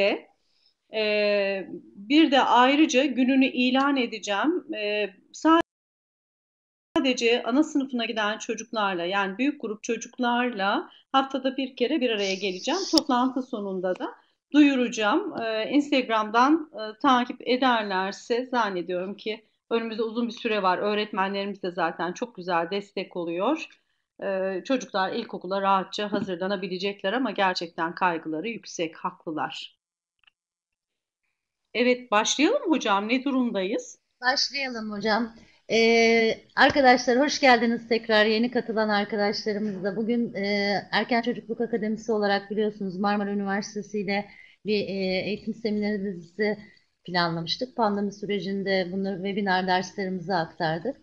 de e, ee, bir de ayrıca gününü ilan edeceğim. E, sadece ana sınıfına giden çocuklarla yani büyük grup çocuklarla haftada bir kere bir araya geleceğim. Toplantı sonunda da duyuracağım. E, Instagram'dan e, takip ederlerse zannediyorum ki önümüzde uzun bir süre var. Öğretmenlerimiz de zaten çok güzel destek oluyor. Ee, çocuklar ilkokula rahatça hazırlanabilecekler ama gerçekten kaygıları yüksek, haklılar. Evet başlayalım hocam ne durumdayız? Başlayalım hocam. Ee, arkadaşlar hoş geldiniz tekrar yeni katılan arkadaşlarımızla. Bugün e, Erken Çocukluk Akademisi olarak biliyorsunuz Marmara Üniversitesi ile bir e, eğitim seminerimizi planlamıştık. Pandemi sürecinde bunları webinar derslerimize aktardık.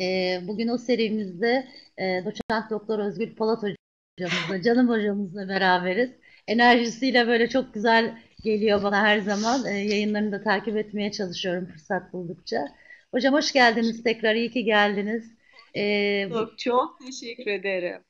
E, bugün o serimizde e, doçent doktor Özgür Polat hocamızla, canım hocamızla beraberiz. Enerjisiyle böyle çok güzel geliyor bana her zaman. E, yayınlarını da takip etmeye çalışıyorum fırsat buldukça. Hocam hoş geldiniz tekrar. iyi ki geldiniz. E, çok çok teşekkür ederim.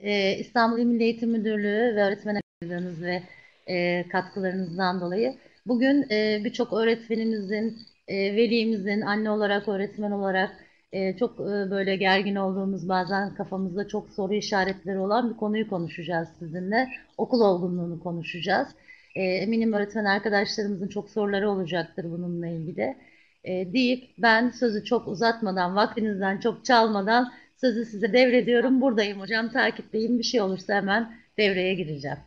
E, İstanbul İl Eğitim Müdürlüğü ve öğretmen aktiviteniz ve e, katkılarınızdan dolayı. Bugün e, birçok öğretmenimizin, e, velimizin, anne olarak, öğretmen olarak e, çok e, böyle gergin olduğumuz bazen kafamızda çok soru işaretleri olan bir konuyu konuşacağız sizinle. Okul olgunluğunu konuşacağız. E, eminim öğretmen arkadaşlarımızın çok soruları olacaktır bununla ilgili. E, deyip ben sözü çok uzatmadan, vaktinizden çok çalmadan sözü size devrediyorum. Buradayım hocam, takipteyim. Bir şey olursa hemen devreye gireceğim.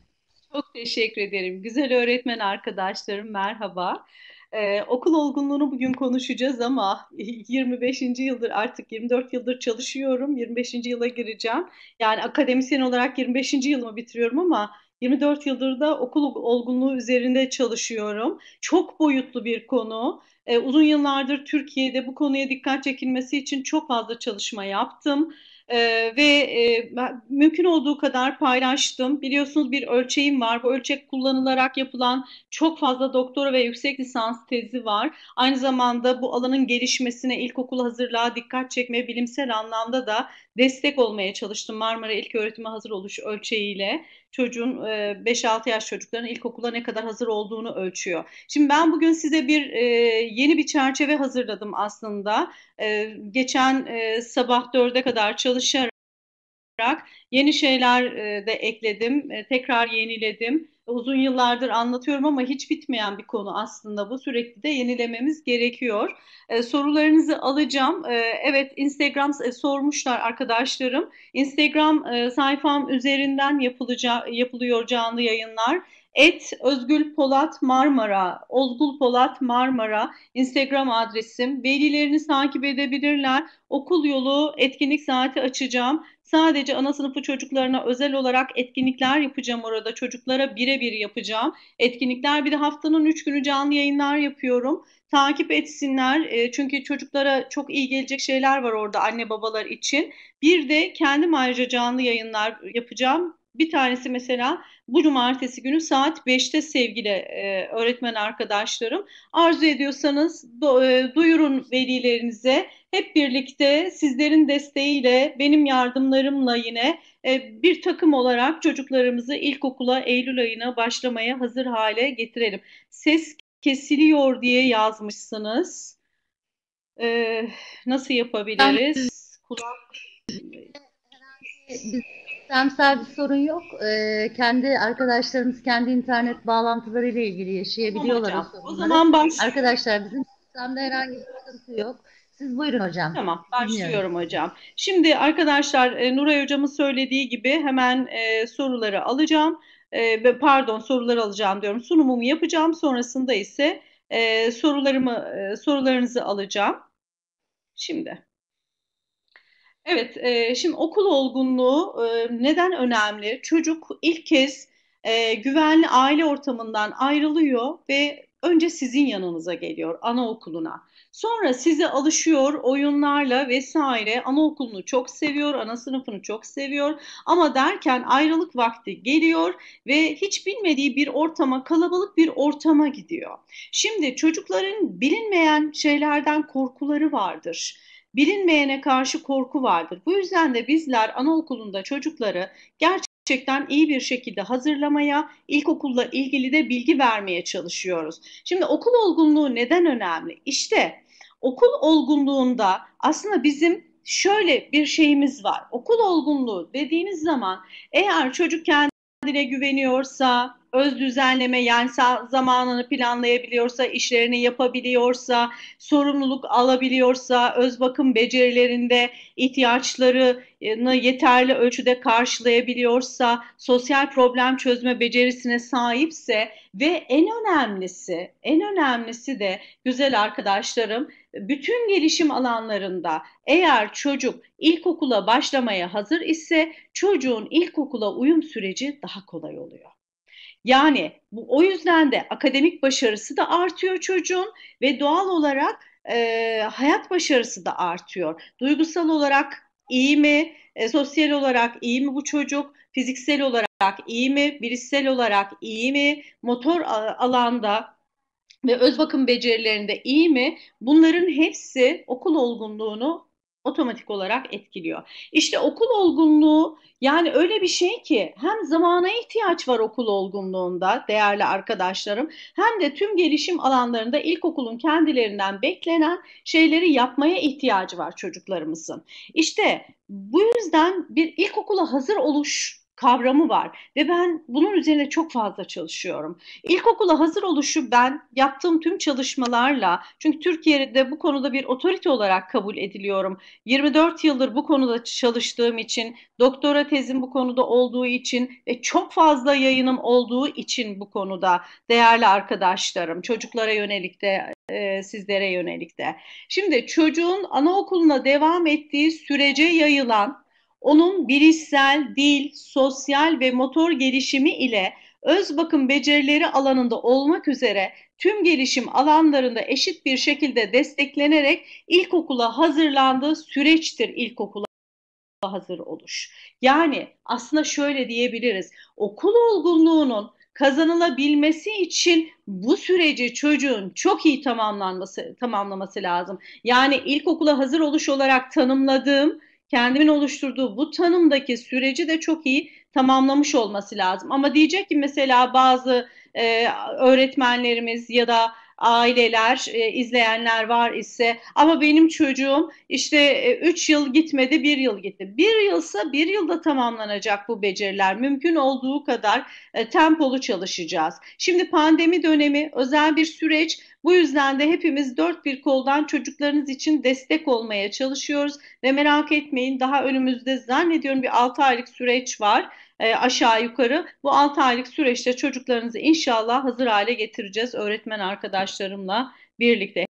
Çok teşekkür ederim. Güzel öğretmen arkadaşlarım merhaba. Ee, okul olgunluğunu bugün konuşacağız ama 25. yıldır artık 24 yıldır çalışıyorum. 25. yıla gireceğim. Yani akademisyen olarak 25. yılımı bitiriyorum ama 24 yıldır da okul olgunluğu üzerinde çalışıyorum. Çok boyutlu bir konu. Ee, uzun yıllardır Türkiye'de bu konuya dikkat çekilmesi için çok fazla çalışma yaptım e, ve e, mümkün olduğu kadar paylaştım. Biliyorsunuz bir ölçeğim var. Bu ölçek kullanılarak yapılan çok fazla doktora ve yüksek lisans tezi var. Aynı zamanda bu alanın gelişmesine, ilkokul hazırlığa dikkat çekmeye bilimsel anlamda da destek olmaya çalıştım Marmara İlköğretim Hazır Oluş ölçeğiyle çocuğun 5-6 e, yaş çocukların ilkokula ne kadar hazır olduğunu ölçüyor. Şimdi ben bugün size bir e, yeni bir çerçeve hazırladım aslında. E, geçen sabah 4'e kadar çalışarak yeni şeyler de ekledim, tekrar yeniledim uzun yıllardır anlatıyorum ama hiç bitmeyen bir konu aslında bu. Sürekli de yenilememiz gerekiyor. E, sorularınızı alacağım. E, evet Instagram e, sormuşlar arkadaşlarım. Instagram e, sayfam üzerinden yapılaca, yapılıyor canlı yayınlar. Et Özgül Polat Marmara, Ozgul Polat Marmara Instagram adresim. Velilerini takip edebilirler. Okul yolu etkinlik saati açacağım. Sadece ana sınıfı çocuklarına özel olarak etkinlikler yapacağım orada. Çocuklara birebir yapacağım. Etkinlikler bir de haftanın 3 günü canlı yayınlar yapıyorum. Takip etsinler. E, çünkü çocuklara çok iyi gelecek şeyler var orada anne babalar için. Bir de kendim ayrıca canlı yayınlar yapacağım. Bir tanesi mesela bu cumartesi günü saat 5'te sevgili e, öğretmen arkadaşlarım. Arzu ediyorsanız do, e, duyurun velilerinize. Hep birlikte sizlerin desteğiyle, benim yardımlarımla yine e, bir takım olarak çocuklarımızı ilkokula Eylül ayına başlamaya hazır hale getirelim. Ses kesiliyor diye yazmışsınız. E, nasıl yapabiliriz? Kulak... Sistemsel bir sorun yok. Ee, kendi arkadaşlarımız kendi internet bağlantıları ile ilgili yaşayabiliyorlar tamam, hocam. o, o zaman baş... Arkadaşlar bizim sistemde herhangi bir sıkıntı yok. Siz buyurun hocam. Tamam başlıyorum hocam. Şimdi arkadaşlar e, Nuray hocamın söylediği gibi hemen e, soruları alacağım. E, ve pardon soruları alacağım diyorum. Sunumumu yapacağım. Sonrasında ise e, sorularımı e, sorularınızı alacağım. Şimdi. Evet, e, şimdi okul olgunluğu e, neden önemli? Çocuk ilk kez e, güvenli aile ortamından ayrılıyor ve önce sizin yanınıza geliyor anaokuluna. Sonra size alışıyor oyunlarla vesaire. Anaokulunu çok seviyor, ana sınıfını çok seviyor. Ama derken ayrılık vakti geliyor ve hiç bilmediği bir ortama, kalabalık bir ortama gidiyor. Şimdi çocukların bilinmeyen şeylerden korkuları vardır bilinmeyene karşı korku vardır. Bu yüzden de bizler anaokulunda çocukları gerçekten iyi bir şekilde hazırlamaya, ilkokulla ilgili de bilgi vermeye çalışıyoruz. Şimdi okul olgunluğu neden önemli? İşte okul olgunluğunda aslında bizim şöyle bir şeyimiz var. Okul olgunluğu dediğiniz zaman eğer çocuk kendine güveniyorsa, öz düzenleme yani zamanını planlayabiliyorsa, işlerini yapabiliyorsa, sorumluluk alabiliyorsa, öz bakım becerilerinde ihtiyaçlarını yeterli ölçüde karşılayabiliyorsa, sosyal problem çözme becerisine sahipse ve en önemlisi, en önemlisi de güzel arkadaşlarım bütün gelişim alanlarında eğer çocuk ilkokula başlamaya hazır ise çocuğun ilkokula uyum süreci daha kolay oluyor. Yani bu, o yüzden de akademik başarısı da artıyor çocuğun ve doğal olarak e, hayat başarısı da artıyor. Duygusal olarak iyi mi, e, sosyal olarak iyi mi bu çocuk, fiziksel olarak iyi mi, birisel olarak iyi mi, motor alanda ve öz bakım becerilerinde iyi mi? Bunların hepsi okul olgunluğunu otomatik olarak etkiliyor. İşte okul olgunluğu yani öyle bir şey ki hem zamana ihtiyaç var okul olgunluğunda değerli arkadaşlarım hem de tüm gelişim alanlarında ilkokulun kendilerinden beklenen şeyleri yapmaya ihtiyacı var çocuklarımızın. İşte bu yüzden bir ilkokula hazır oluş kavramı var ve ben bunun üzerine çok fazla çalışıyorum. İlkokula hazır oluşu ben yaptığım tüm çalışmalarla çünkü Türkiye'de bu konuda bir otorite olarak kabul ediliyorum. 24 yıldır bu konuda çalıştığım için, doktora tezim bu konuda olduğu için ve çok fazla yayınım olduğu için bu konuda değerli arkadaşlarım, çocuklara yönelik de e, sizlere yönelik de. Şimdi çocuğun anaokuluna devam ettiği sürece yayılan onun bilişsel, dil, sosyal ve motor gelişimi ile öz bakım becerileri alanında olmak üzere tüm gelişim alanlarında eşit bir şekilde desteklenerek ilkokula hazırlandığı süreçtir ilkokula hazır oluş. Yani aslında şöyle diyebiliriz. Okul olgunluğunun kazanılabilmesi için bu süreci çocuğun çok iyi tamamlanması tamamlaması lazım. Yani ilkokula hazır oluş olarak tanımladığım kendimin oluşturduğu bu tanımdaki süreci de çok iyi tamamlamış olması lazım. Ama diyecek ki mesela bazı e, öğretmenlerimiz ya da aileler, e, izleyenler var ise ama benim çocuğum işte 3 e, yıl gitmedi, 1 yıl gitti. 1 yılsa 1 yılda tamamlanacak bu beceriler. Mümkün olduğu kadar e, tempolu çalışacağız. Şimdi pandemi dönemi özel bir süreç. Bu yüzden de hepimiz dört bir koldan çocuklarınız için destek olmaya çalışıyoruz ve merak etmeyin daha önümüzde zannediyorum bir 6 aylık süreç var e, aşağı yukarı bu 6 aylık süreçte çocuklarınızı inşallah hazır hale getireceğiz öğretmen arkadaşlarımla birlikte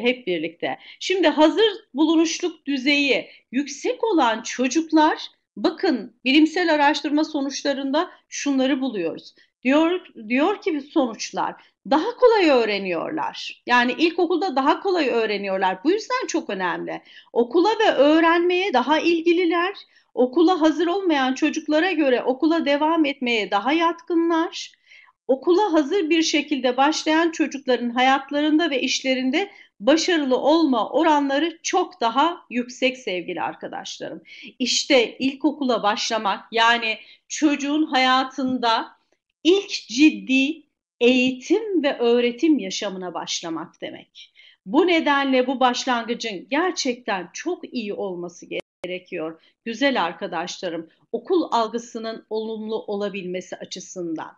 hep birlikte. Şimdi hazır bulunuşluk düzeyi yüksek olan çocuklar bakın bilimsel araştırma sonuçlarında şunları buluyoruz. Diyor diyor ki sonuçlar daha kolay öğreniyorlar. Yani ilkokulda daha kolay öğreniyorlar. Bu yüzden çok önemli. Okula ve öğrenmeye daha ilgililer okula hazır olmayan çocuklara göre okula devam etmeye daha yatkınlar. Okula hazır bir şekilde başlayan çocukların hayatlarında ve işlerinde başarılı olma oranları çok daha yüksek sevgili arkadaşlarım. İşte ilkokula başlamak yani çocuğun hayatında ilk ciddi eğitim ve öğretim yaşamına başlamak demek. Bu nedenle bu başlangıcın gerçekten çok iyi olması gerekiyor gerekiyor. Güzel arkadaşlarım, okul algısının olumlu olabilmesi açısından.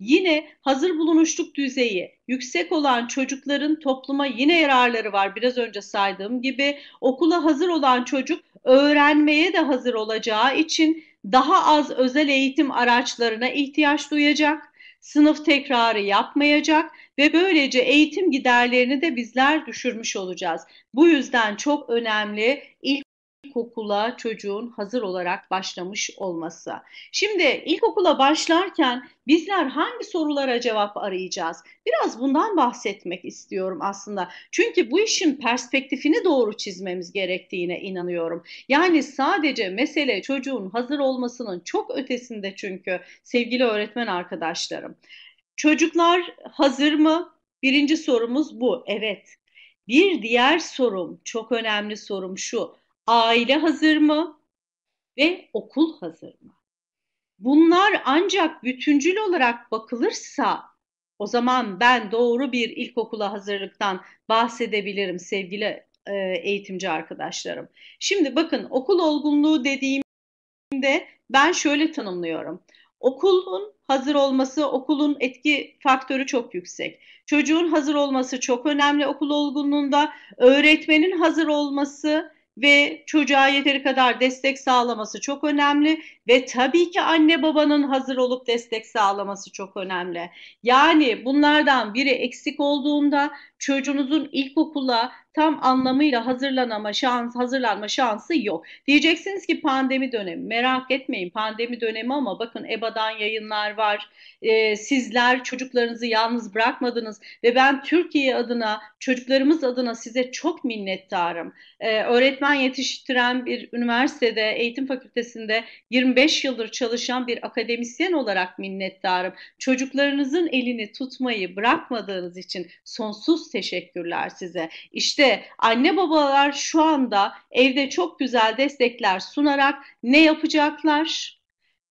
Yine hazır bulunuşluk düzeyi yüksek olan çocukların topluma yine yararları var. Biraz önce saydığım gibi okula hazır olan çocuk öğrenmeye de hazır olacağı için daha az özel eğitim araçlarına ihtiyaç duyacak sınıf tekrarı yapmayacak ve böylece eğitim giderlerini de bizler düşürmüş olacağız. Bu yüzden çok önemli ilk ilkokula çocuğun hazır olarak başlamış olması. Şimdi ilkokula başlarken bizler hangi sorulara cevap arayacağız? Biraz bundan bahsetmek istiyorum aslında. Çünkü bu işin perspektifini doğru çizmemiz gerektiğine inanıyorum. Yani sadece mesele çocuğun hazır olmasının çok ötesinde çünkü sevgili öğretmen arkadaşlarım. Çocuklar hazır mı? Birinci sorumuz bu. Evet. Bir diğer sorum, çok önemli sorum şu aile hazır mı ve okul hazır mı? Bunlar ancak bütüncül olarak bakılırsa o zaman ben doğru bir ilkokula hazırlıktan bahsedebilirim sevgili e, eğitimci arkadaşlarım. Şimdi bakın okul olgunluğu dediğimde ben şöyle tanımlıyorum. Okulun hazır olması, okulun etki faktörü çok yüksek. Çocuğun hazır olması çok önemli okul olgunluğunda. Öğretmenin hazır olması, ve çocuğa yeteri kadar destek sağlaması çok önemli. Ve tabii ki anne babanın hazır olup destek sağlaması çok önemli. Yani bunlardan biri eksik olduğunda çocuğunuzun ilkokula tam anlamıyla hazırlanma şans hazırlanma şansı yok. Diyeceksiniz ki pandemi dönemi. Merak etmeyin pandemi dönemi ama bakın EBA'dan yayınlar var. Ee, sizler çocuklarınızı yalnız bırakmadınız ve ben Türkiye adına, çocuklarımız adına size çok minnettarım. Ee, öğretmen yetiştiren bir üniversitede, eğitim fakültesinde 25 5 yıldır çalışan bir akademisyen olarak minnettarım. Çocuklarınızın elini tutmayı bırakmadığınız için sonsuz teşekkürler size. İşte anne babalar şu anda evde çok güzel destekler sunarak ne yapacaklar?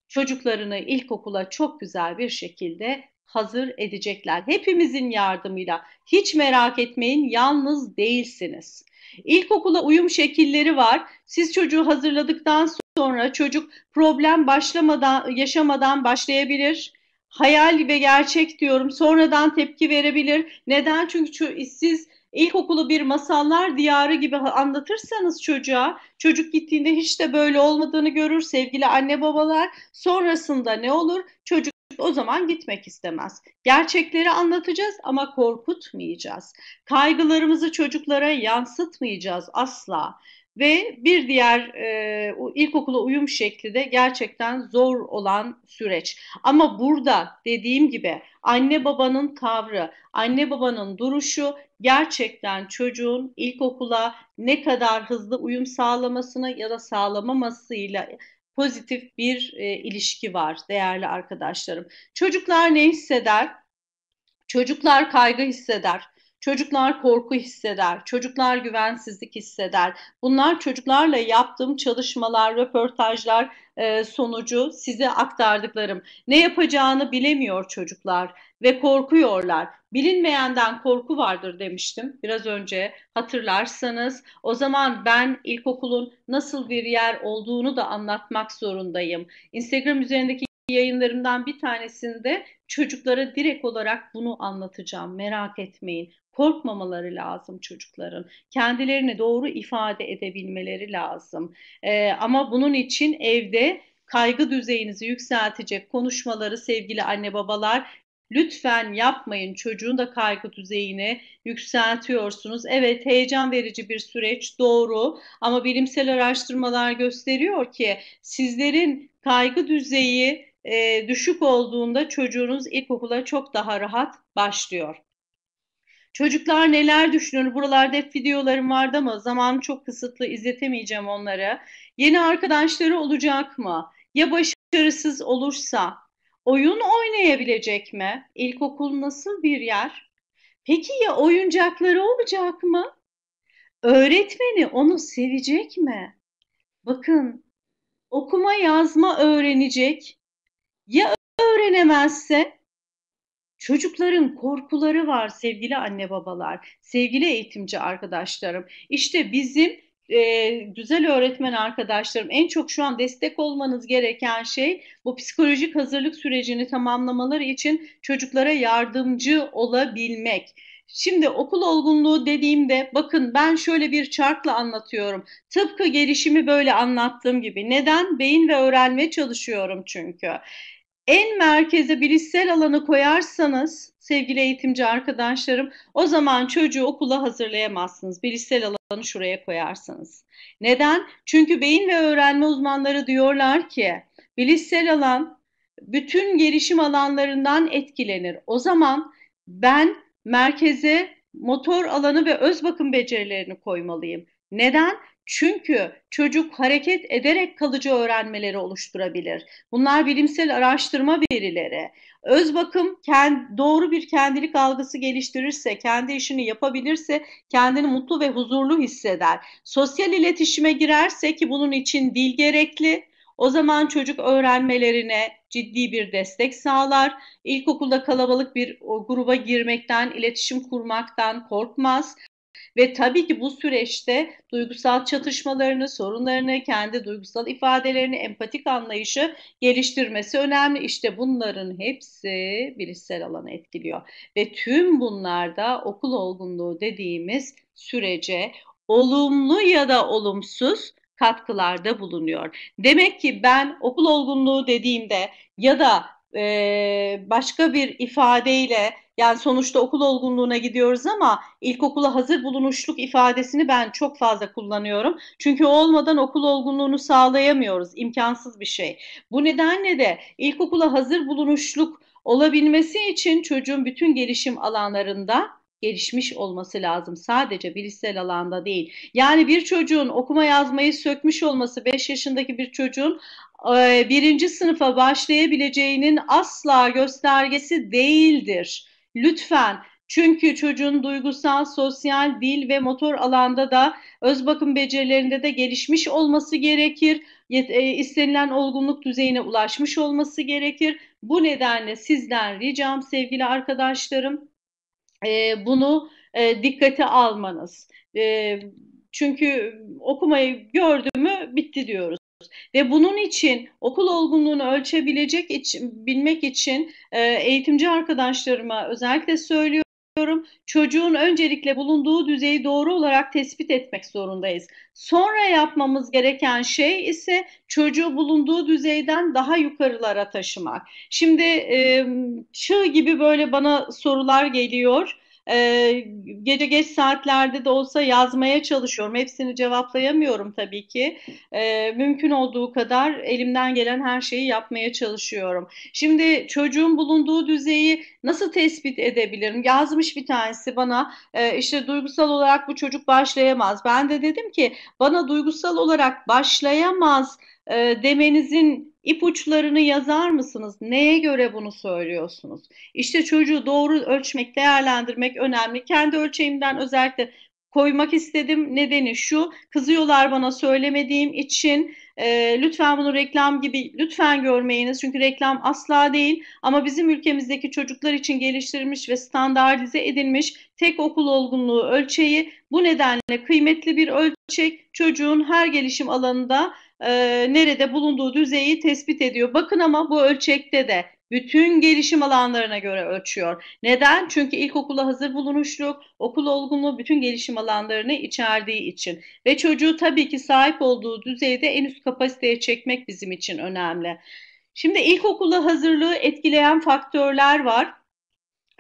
Çocuklarını ilkokula çok güzel bir şekilde hazır edecekler. Hepimizin yardımıyla. Hiç merak etmeyin, yalnız değilsiniz. İlkokula uyum şekilleri var. Siz çocuğu hazırladıktan sonra sonra çocuk problem başlamadan yaşamadan başlayabilir. Hayal ve gerçek diyorum. Sonradan tepki verebilir. Neden? Çünkü siz İlkokulu bir masallar diyarı gibi anlatırsanız çocuğa, çocuk gittiğinde hiç de böyle olmadığını görür sevgili anne babalar. Sonrasında ne olur? Çocuk o zaman gitmek istemez. Gerçekleri anlatacağız ama korkutmayacağız. Kaygılarımızı çocuklara yansıtmayacağız asla. Ve bir diğer e, ilkokula uyum şekli de gerçekten zor olan süreç. Ama burada dediğim gibi anne babanın tavrı, anne babanın duruşu gerçekten çocuğun ilkokula ne kadar hızlı uyum sağlamasına ya da sağlamamasıyla pozitif bir e, ilişki var değerli arkadaşlarım. Çocuklar ne hisseder? Çocuklar kaygı hisseder. Çocuklar korku hisseder, çocuklar güvensizlik hisseder. Bunlar çocuklarla yaptığım çalışmalar, röportajlar e, sonucu size aktardıklarım. Ne yapacağını bilemiyor çocuklar ve korkuyorlar. Bilinmeyenden korku vardır demiştim biraz önce hatırlarsanız. O zaman ben ilkokulun nasıl bir yer olduğunu da anlatmak zorundayım. Instagram üzerindeki yayınlarımdan bir tanesinde çocuklara direkt olarak bunu anlatacağım. Merak etmeyin. Korkmamaları lazım çocukların. Kendilerini doğru ifade edebilmeleri lazım. Ee, ama bunun için evde kaygı düzeyinizi yükseltecek konuşmaları sevgili anne babalar Lütfen yapmayın çocuğun da kaygı düzeyini yükseltiyorsunuz. Evet heyecan verici bir süreç doğru ama bilimsel araştırmalar gösteriyor ki sizlerin kaygı düzeyi e, düşük olduğunda çocuğunuz ilkokula çok daha rahat başlıyor. Çocuklar neler düşünür? Buralarda hep videolarım vardı ama zaman çok kısıtlı izletemeyeceğim onları. Yeni arkadaşları olacak mı? Ya başarısız olursa? Oyun oynayabilecek mi? İlkokul nasıl bir yer? Peki ya oyuncakları olacak mı? Öğretmeni onu sevecek mi? Bakın okuma yazma öğrenecek, ya öğrenemezse? Çocukların korkuları var sevgili anne babalar, sevgili eğitimci arkadaşlarım. İşte bizim e, güzel öğretmen arkadaşlarım en çok şu an destek olmanız gereken şey bu psikolojik hazırlık sürecini tamamlamaları için çocuklara yardımcı olabilmek. Şimdi okul olgunluğu dediğimde bakın ben şöyle bir çarkla anlatıyorum. Tıpkı gelişimi böyle anlattığım gibi. Neden? Beyin ve öğrenme çalışıyorum çünkü en merkeze bilişsel alanı koyarsanız sevgili eğitimci arkadaşlarım o zaman çocuğu okula hazırlayamazsınız. Bilişsel alanı şuraya koyarsanız. Neden? Çünkü beyin ve öğrenme uzmanları diyorlar ki bilişsel alan bütün gelişim alanlarından etkilenir. O zaman ben merkeze motor alanı ve öz bakım becerilerini koymalıyım. Neden? Çünkü çocuk hareket ederek kalıcı öğrenmeleri oluşturabilir. Bunlar bilimsel araştırma verileri. Öz bakım kend, doğru bir kendilik algısı geliştirirse, kendi işini yapabilirse kendini mutlu ve huzurlu hisseder. Sosyal iletişime girerse ki bunun için dil gerekli, o zaman çocuk öğrenmelerine ciddi bir destek sağlar. İlkokulda kalabalık bir gruba girmekten, iletişim kurmaktan korkmaz. Ve tabii ki bu süreçte duygusal çatışmalarını, sorunlarını, kendi duygusal ifadelerini, empatik anlayışı geliştirmesi önemli. İşte bunların hepsi bilişsel alanı etkiliyor. Ve tüm bunlarda okul olgunluğu dediğimiz sürece olumlu ya da olumsuz katkılarda bulunuyor. Demek ki ben okul olgunluğu dediğimde ya da e, başka bir ifadeyle yani sonuçta okul olgunluğuna gidiyoruz ama ilkokula hazır bulunuşluk ifadesini ben çok fazla kullanıyorum. Çünkü olmadan okul olgunluğunu sağlayamıyoruz. İmkansız bir şey. Bu nedenle de ilkokula hazır bulunuşluk olabilmesi için çocuğun bütün gelişim alanlarında gelişmiş olması lazım. Sadece bilişsel alanda değil. Yani bir çocuğun okuma yazmayı sökmüş olması 5 yaşındaki bir çocuğun ee, birinci sınıfa başlayabileceğinin asla göstergesi değildir. Lütfen çünkü çocuğun duygusal, sosyal, dil ve motor alanda da öz bakım becerilerinde de gelişmiş olması gerekir. E, istenilen olgunluk düzeyine ulaşmış olması gerekir. Bu nedenle sizden ricam sevgili arkadaşlarım e, bunu e, dikkate almanız. Çünkü okumayı gördü mü bitti diyoruz. Ve bunun için okul olgunluğunu ölçebilecek için, bilmek için e, eğitimci arkadaşlarıma özellikle söylüyorum. Çocuğun öncelikle bulunduğu düzeyi doğru olarak tespit etmek zorundayız. Sonra yapmamız gereken şey ise çocuğu bulunduğu düzeyden daha yukarılara taşımak. Şimdi e, çığ gibi böyle bana sorular geliyor e, gece geç saatlerde de olsa yazmaya çalışıyorum. Hepsini cevaplayamıyorum tabii ki. E, mümkün olduğu kadar elimden gelen her şeyi yapmaya çalışıyorum. Şimdi çocuğun bulunduğu düzeyi nasıl tespit edebilirim? Yazmış bir tanesi bana e, işte duygusal olarak bu çocuk başlayamaz. Ben de dedim ki bana duygusal olarak başlayamaz e, demenizin ipuçlarını yazar mısınız? Neye göre bunu söylüyorsunuz? İşte çocuğu doğru ölçmek, değerlendirmek önemli. Kendi ölçeğimden özellikle koymak istedim. Nedeni şu, kızıyorlar bana söylemediğim için. E, lütfen bunu reklam gibi lütfen görmeyiniz. Çünkü reklam asla değil. Ama bizim ülkemizdeki çocuklar için geliştirilmiş ve standartize edilmiş tek okul olgunluğu ölçeği bu nedenle kıymetli bir ölçek. Çocuğun her gelişim alanında e, nerede bulunduğu düzeyi tespit ediyor. Bakın ama bu ölçekte de bütün gelişim alanlarına göre ölçüyor. Neden? Çünkü ilkokula hazır bulunuşluk, okul olgunluğu bütün gelişim alanlarını içerdiği için. Ve çocuğu tabii ki sahip olduğu düzeyde en üst kapasiteye çekmek bizim için önemli. Şimdi ilkokula hazırlığı etkileyen faktörler var.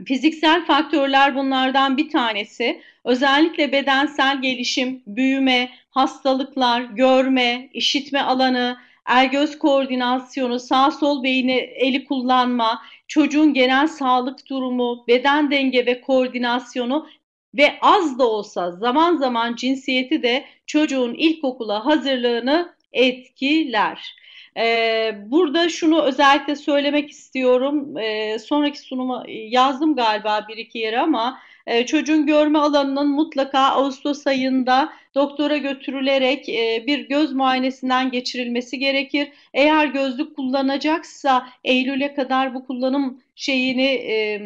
Fiziksel faktörler bunlardan bir tanesi. Özellikle bedensel gelişim, büyüme, hastalıklar, görme, işitme alanı, el göz koordinasyonu, sağ sol beyni eli kullanma, çocuğun genel sağlık durumu, beden denge ve koordinasyonu ve az da olsa zaman zaman cinsiyeti de çocuğun ilkokula hazırlığını etkiler. E, burada şunu özellikle söylemek istiyorum. E, sonraki sunuma e, yazdım galiba bir iki yere ama e, çocuğun görme alanının mutlaka Ağustos ayında doktora götürülerek e, bir göz muayenesinden geçirilmesi gerekir. Eğer gözlük kullanacaksa Eylül'e kadar bu kullanım şeyini e,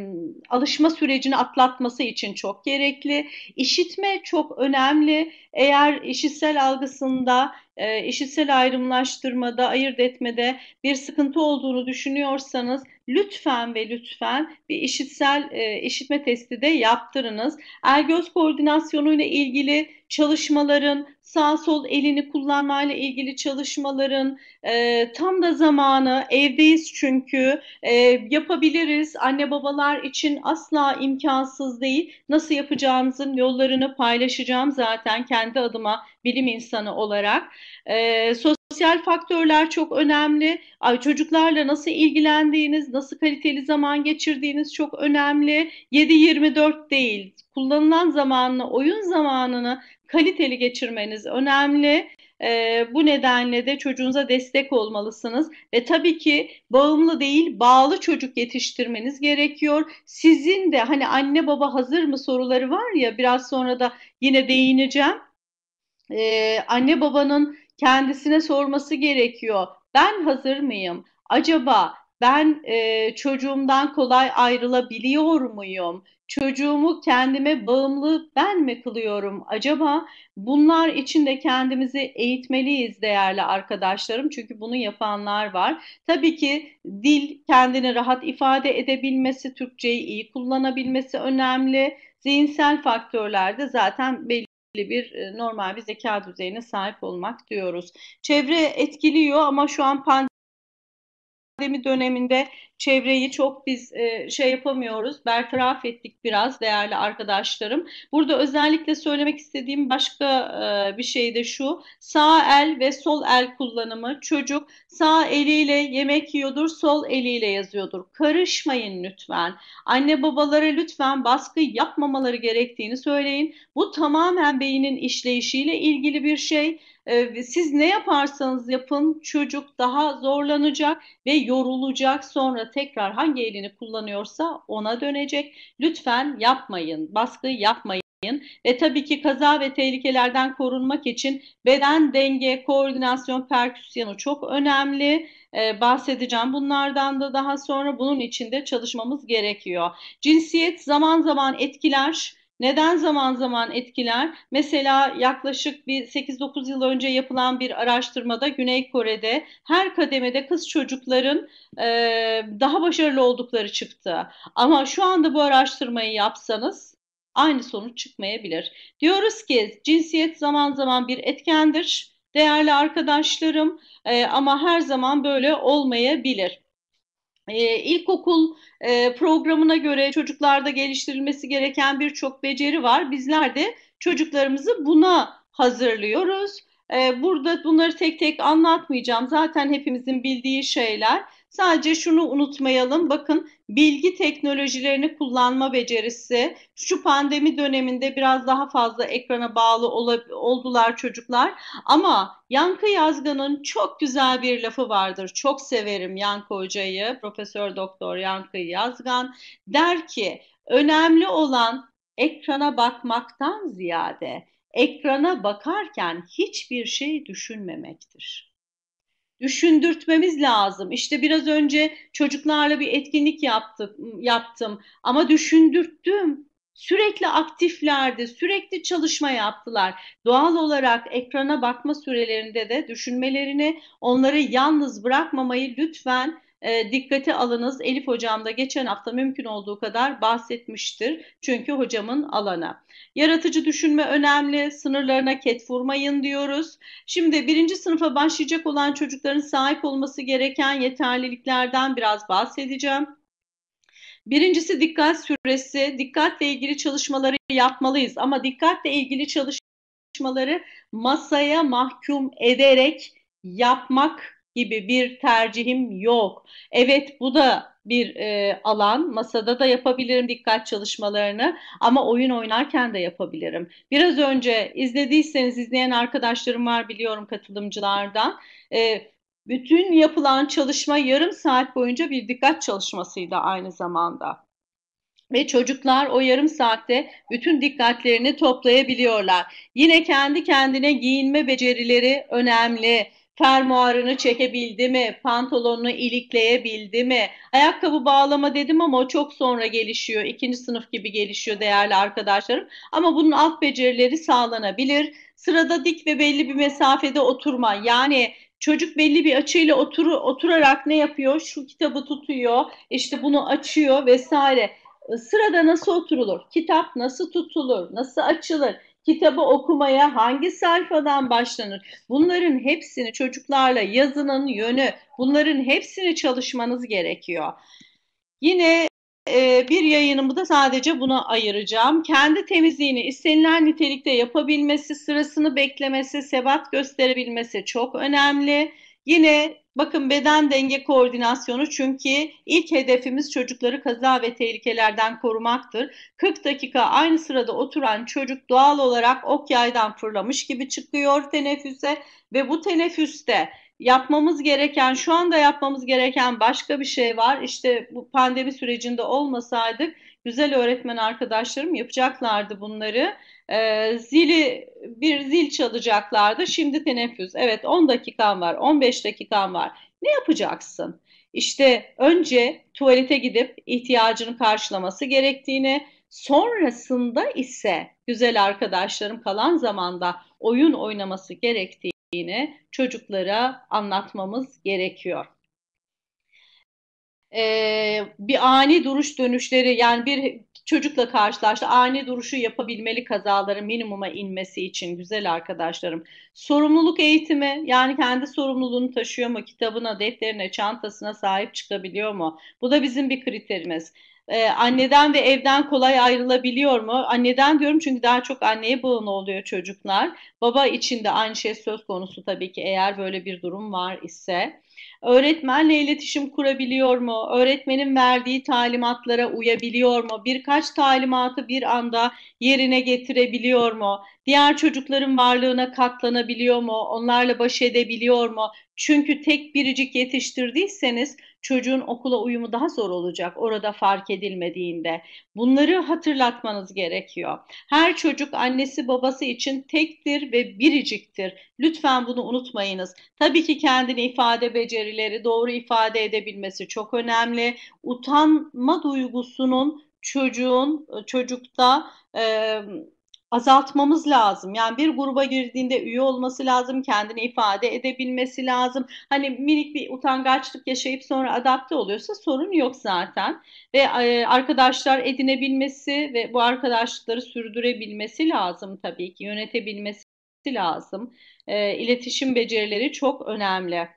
alışma sürecini atlatması için çok gerekli. İşitme çok önemli. Eğer işitsel algısında, e, işitsel ayrımlaştırmada, ayırt etmede bir sıkıntı olduğunu düşünüyorsanız lütfen ve lütfen bir işitsel e, işitme testi de yaptırınız. El göz koordinasyonu ile ilgili çalışmaların, sağ sol elini kullanmayla ilgili çalışmaların e, tam da zamanı evdeyiz çünkü e, yapabiliriz. Anne babalar için asla imkansız değil. Nasıl yapacağımızın yollarını paylaşacağım zaten kendi adıma bilim insanı olarak. E, sosyal faktörler çok önemli. Ay, çocuklarla nasıl ilgilendiğiniz, nasıl kaliteli zaman geçirdiğiniz çok önemli. 7-24 değil. Kullanılan zamanını, oyun zamanını kaliteli geçirmeniz önemli. E, bu nedenle de çocuğunuza destek olmalısınız ve tabii ki bağımlı değil bağlı çocuk yetiştirmeniz gerekiyor. Sizin de hani anne baba hazır mı soruları var ya biraz sonra da yine değineceğim. E, anne babanın kendisine sorması gerekiyor. Ben hazır mıyım? Acaba ben e, çocuğumdan kolay ayrılabiliyor muyum? çocuğumu kendime bağımlı ben mi kılıyorum acaba? Bunlar için de kendimizi eğitmeliyiz değerli arkadaşlarım. Çünkü bunu yapanlar var. Tabii ki dil kendini rahat ifade edebilmesi, Türkçeyi iyi kullanabilmesi önemli. Zihinsel faktörlerde zaten belli bir e, normal bir zeka düzeyine sahip olmak diyoruz. Çevre etkiliyor ama şu an pandemi pandemi döneminde çevreyi çok biz e, şey yapamıyoruz, bertaraf ettik biraz değerli arkadaşlarım. Burada özellikle söylemek istediğim başka e, bir şey de şu, sağ el ve sol el kullanımı. Çocuk sağ eliyle yemek yiyordur, sol eliyle yazıyordur. Karışmayın lütfen. Anne babalara lütfen baskı yapmamaları gerektiğini söyleyin. Bu tamamen beynin işleyişiyle ilgili bir şey ee, siz ne yaparsanız yapın çocuk daha zorlanacak ve yorulacak. Sonra tekrar hangi elini kullanıyorsa ona dönecek. Lütfen yapmayın, baskı yapmayın Ve tabii ki kaza ve tehlikelerden korunmak için beden denge, koordinasyon, perküsyonu çok önemli. Ee, bahsedeceğim bunlardan da daha sonra bunun içinde çalışmamız gerekiyor. Cinsiyet zaman zaman etkiler. Neden zaman zaman etkiler? Mesela yaklaşık bir 8-9 yıl önce yapılan bir araştırmada Güney Kore'de her kademede kız çocukların e, daha başarılı oldukları çıktı. Ama şu anda bu araştırmayı yapsanız aynı sonuç çıkmayabilir. Diyoruz ki cinsiyet zaman zaman bir etkendir değerli arkadaşlarım e, ama her zaman böyle olmayabilir e, ilkokul e, programına göre çocuklarda geliştirilmesi gereken birçok beceri var. Bizler de çocuklarımızı buna hazırlıyoruz. Ee, burada bunları tek tek anlatmayacağım. Zaten hepimizin bildiği şeyler. Sadece şunu unutmayalım. Bakın bilgi teknolojilerini kullanma becerisi şu pandemi döneminde biraz daha fazla ekrana bağlı oldular çocuklar. Ama Yankı Yazgan'ın çok güzel bir lafı vardır. Çok severim Yankı Hoca'yı. Profesör Doktor Yankı Yazgan der ki önemli olan ekrana bakmaktan ziyade ekrana bakarken hiçbir şey düşünmemektir. Düşündürtmemiz lazım. İşte biraz önce çocuklarla bir etkinlik yaptık, yaptım ama düşündürttüm. Sürekli aktiflerdi, sürekli çalışma yaptılar. Doğal olarak ekrana bakma sürelerinde de düşünmelerini, onları yalnız bırakmamayı lütfen e, dikkate alınız. Elif hocam da geçen hafta mümkün olduğu kadar bahsetmiştir. Çünkü hocamın alana. Yaratıcı düşünme önemli. Sınırlarına ket vurmayın diyoruz. Şimdi birinci sınıfa başlayacak olan çocukların sahip olması gereken yeterliliklerden biraz bahsedeceğim. Birincisi dikkat süresi. Dikkatle ilgili çalışmaları yapmalıyız ama dikkatle ilgili çalışmaları masaya mahkum ederek yapmak gibi bir tercihim yok. Evet bu da bir e, alan. Masada da yapabilirim dikkat çalışmalarını ama oyun oynarken de yapabilirim. Biraz önce izlediyseniz izleyen arkadaşlarım var biliyorum katılımcılardan. E, bütün yapılan çalışma yarım saat boyunca bir dikkat çalışmasıydı aynı zamanda. Ve çocuklar o yarım saatte bütün dikkatlerini toplayabiliyorlar. Yine kendi kendine giyinme becerileri önemli fermuarını çekebildi mi? Pantolonunu ilikleyebildi mi? Ayakkabı bağlama dedim ama o çok sonra gelişiyor. ikinci sınıf gibi gelişiyor değerli arkadaşlarım. Ama bunun alt becerileri sağlanabilir. Sırada dik ve belli bir mesafede oturma. Yani Çocuk belli bir açıyla otur, oturarak ne yapıyor? Şu kitabı tutuyor, işte bunu açıyor vesaire. Sırada nasıl oturulur? Kitap nasıl tutulur? Nasıl açılır? kitabı okumaya hangi sayfadan başlanır? Bunların hepsini çocuklarla yazının yönü, bunların hepsini çalışmanız gerekiyor. Yine e, bir yayınımı da sadece buna ayıracağım. Kendi temizliğini istenilen nitelikte yapabilmesi, sırasını beklemesi, sebat gösterebilmesi çok önemli. Yine Bakın beden denge koordinasyonu çünkü ilk hedefimiz çocukları kaza ve tehlikelerden korumaktır. 40 dakika aynı sırada oturan çocuk doğal olarak ok yaydan fırlamış gibi çıkıyor teneffüse ve bu teneffüste yapmamız gereken şu anda yapmamız gereken başka bir şey var. İşte bu pandemi sürecinde olmasaydık güzel öğretmen arkadaşlarım yapacaklardı bunları e, zili bir zil çalacaklardı. Şimdi teneffüs. Evet 10 dakikan var, 15 dakikan var. Ne yapacaksın? İşte önce tuvalete gidip ihtiyacını karşılaması gerektiğini, sonrasında ise güzel arkadaşlarım kalan zamanda oyun oynaması gerektiğini çocuklara anlatmamız gerekiyor ee, bir ani duruş dönüşleri yani bir çocukla karşılaştı. Ani duruşu yapabilmeli kazaların minimuma inmesi için güzel arkadaşlarım. Sorumluluk eğitimi yani kendi sorumluluğunu taşıyor mu? Kitabına, defterine, çantasına sahip çıkabiliyor mu? Bu da bizim bir kriterimiz. Ee, anneden ve evden kolay ayrılabiliyor mu? Anneden diyorum çünkü daha çok anneye bağlı oluyor çocuklar. Baba için de aynı şey söz konusu tabii ki eğer böyle bir durum var ise öğretmenle iletişim kurabiliyor mu? Öğretmenin verdiği talimatlara uyabiliyor mu? Birkaç talimatı bir anda yerine getirebiliyor mu? Diğer çocukların varlığına katlanabiliyor mu? Onlarla baş edebiliyor mu? Çünkü tek biricik yetiştirdiyseniz çocuğun okula uyumu daha zor olacak orada fark edilmediğinde. Bunları hatırlatmanız gerekiyor. Her çocuk annesi babası için tektir ve biriciktir. Lütfen bunu unutmayınız. Tabii ki kendini ifade becerileri, doğru ifade edebilmesi çok önemli. Utanma duygusunun çocuğun çocukta e, azaltmamız lazım. Yani bir gruba girdiğinde üye olması lazım, kendini ifade edebilmesi lazım. Hani minik bir utangaçlık yaşayıp sonra adapte oluyorsa sorun yok zaten. Ve e, arkadaşlar edinebilmesi ve bu arkadaşlıkları sürdürebilmesi lazım tabii ki, yönetebilmesi lazım. E, iletişim becerileri çok önemli.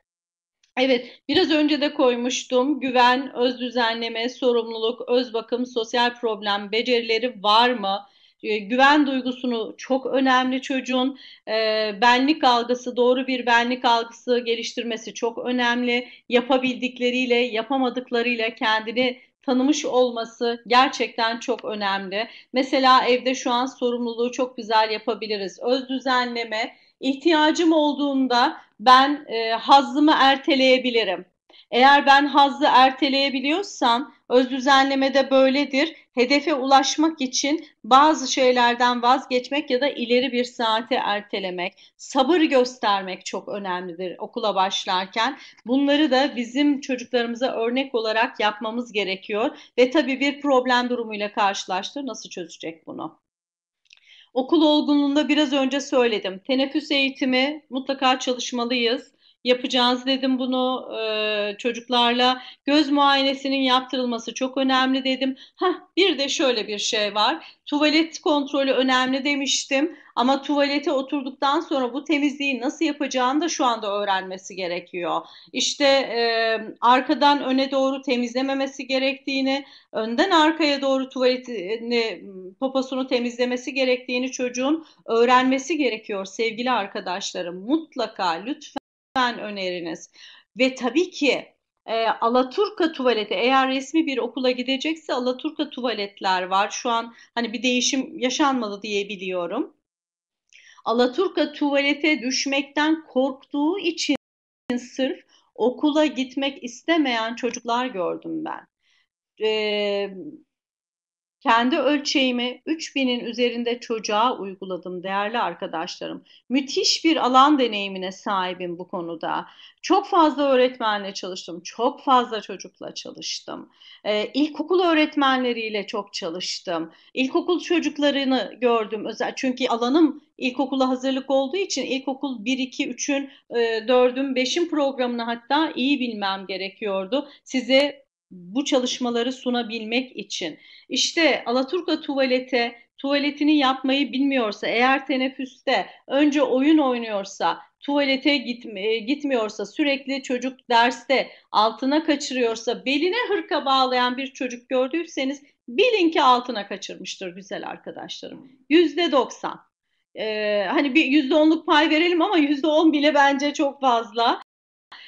Evet, biraz önce de koymuştum. Güven, öz düzenleme, sorumluluk, öz bakım, sosyal problem becerileri var mı? E, güven duygusunu çok önemli çocuğun. E, benlik algısı, doğru bir benlik algısı geliştirmesi çok önemli. Yapabildikleriyle, yapamadıklarıyla kendini tanımış olması gerçekten çok önemli. Mesela evde şu an sorumluluğu çok güzel yapabiliriz. Öz düzenleme, ihtiyacım olduğunda ben e, hazzımı erteleyebilirim. Eğer ben hazzı erteleyebiliyorsam öz düzenleme de böyledir hedefe ulaşmak için bazı şeylerden vazgeçmek ya da ileri bir saate ertelemek, sabır göstermek çok önemlidir okula başlarken. Bunları da bizim çocuklarımıza örnek olarak yapmamız gerekiyor ve tabii bir problem durumuyla karşılaştı nasıl çözecek bunu? Okul olgunluğunda biraz önce söyledim. Teneffüs eğitimi mutlaka çalışmalıyız yapacağız dedim bunu e, çocuklarla. Göz muayenesinin yaptırılması çok önemli dedim. Hah, bir de şöyle bir şey var. Tuvalet kontrolü önemli demiştim ama tuvalete oturduktan sonra bu temizliği nasıl yapacağını da şu anda öğrenmesi gerekiyor. İşte e, arkadan öne doğru temizlememesi gerektiğini, önden arkaya doğru tuvaletini, poposunu temizlemesi gerektiğini çocuğun öğrenmesi gerekiyor sevgili arkadaşlarım. Mutlaka lütfen lütfen öneriniz. Ve tabii ki e, Alaturka tuvaleti eğer resmi bir okula gidecekse Alaturka tuvaletler var. Şu an hani bir değişim yaşanmadı diyebiliyorum. biliyorum. Alaturka tuvalete düşmekten korktuğu için sırf okula gitmek istemeyen çocuklar gördüm ben. Ee, kendi ölçeğimi 3000'in üzerinde çocuğa uyguladım değerli arkadaşlarım. Müthiş bir alan deneyimine sahibim bu konuda. Çok fazla öğretmenle çalıştım, çok fazla çocukla çalıştım. Ee, ilkokul öğretmenleriyle çok çalıştım. İlkokul çocuklarını gördüm özel çünkü alanım ilkokula hazırlık olduğu için ilkokul 1, 2, 3'ün, 4'ün, 5'in programını hatta iyi bilmem gerekiyordu. Size bu çalışmaları sunabilmek için. İşte Alaturka tuvalete tuvaletini yapmayı bilmiyorsa, eğer teneffüste önce oyun oynuyorsa, tuvalete e, gitmiyorsa, sürekli çocuk derste altına kaçırıyorsa, beline hırka bağlayan bir çocuk gördüyseniz bilin ki altına kaçırmıştır güzel arkadaşlarım. Yüzde doksan. Ee, hani bir yüzde onluk pay verelim ama yüzde on bile bence çok fazla.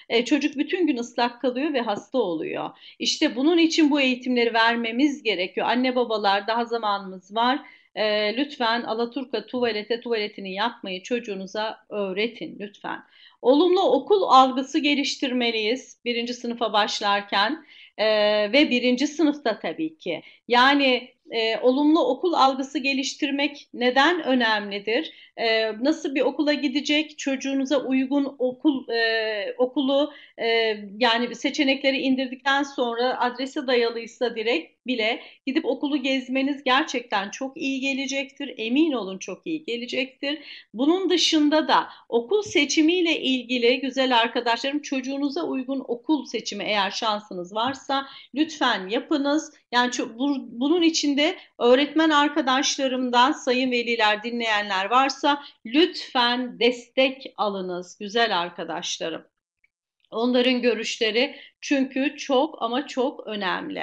E, çocuk bütün gün ıslak kalıyor ve hasta oluyor. İşte bunun için bu eğitimleri vermemiz gerekiyor. Anne babalar daha zamanımız var. E, lütfen Alaturka tuvalete tuvaletini yapmayı çocuğunuza öğretin lütfen. Olumlu okul algısı geliştirmeliyiz birinci sınıfa başlarken e, ve birinci sınıfta tabii ki. Yani e, olumlu okul algısı geliştirmek neden önemlidir? E, nasıl bir okula gidecek? Çocuğunuza uygun okul e, okulu e, yani seçenekleri indirdikten sonra adrese dayalıysa direkt bile gidip okulu gezmeniz gerçekten çok iyi gelecektir. Emin olun çok iyi gelecektir. Bunun dışında da okul seçimiyle ilgili güzel arkadaşlarım çocuğunuza uygun okul seçimi eğer şansınız varsa lütfen yapınız. Yani bu, bunun içinde öğretmen arkadaşlarımdan sayın veliler dinleyenler varsa lütfen destek alınız güzel arkadaşlarım. Onların görüşleri çünkü çok ama çok önemli.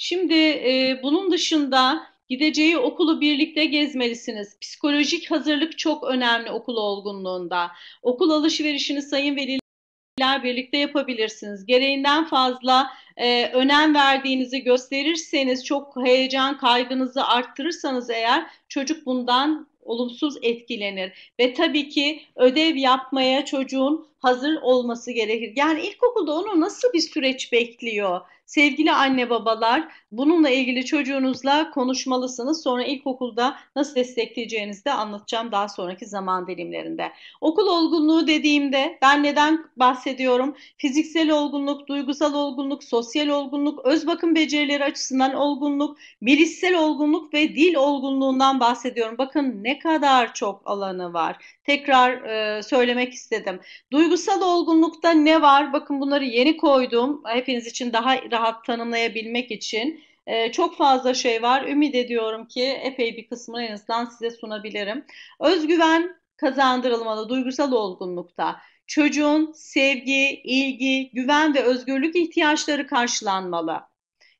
Şimdi e, bunun dışında gideceği okulu birlikte gezmelisiniz. Psikolojik hazırlık çok önemli okul olgunluğunda. Okul alışverişini sayın veliler birlikte yapabilirsiniz. Gereğinden fazla e, önem verdiğinizi gösterirseniz, çok heyecan kaygınızı arttırırsanız eğer çocuk bundan olumsuz etkilenir. Ve tabii ki ödev yapmaya çocuğun hazır olması gerekir. Yani ilkokulda onu nasıl bir süreç bekliyor? Sevgili anne babalar bununla ilgili çocuğunuzla konuşmalısınız. Sonra ilkokulda nasıl destekleyeceğinizi de anlatacağım daha sonraki zaman dilimlerinde. Okul olgunluğu dediğimde ben neden bahsediyorum? Fiziksel olgunluk, duygusal olgunluk, sosyal olgunluk, öz bakım becerileri açısından olgunluk, bilişsel olgunluk ve dil olgunluğundan bahsediyorum. Bakın ne kadar çok alanı var. Tekrar e, söylemek istedim. Duygu Duygusal olgunlukta ne var? Bakın bunları yeni koydum. Hepiniz için daha rahat tanımlayabilmek için. Ee, çok fazla şey var. Ümit ediyorum ki epey bir kısmını en azından size sunabilirim. Özgüven kazandırılmalı duygusal olgunlukta. Çocuğun sevgi, ilgi, güven ve özgürlük ihtiyaçları karşılanmalı.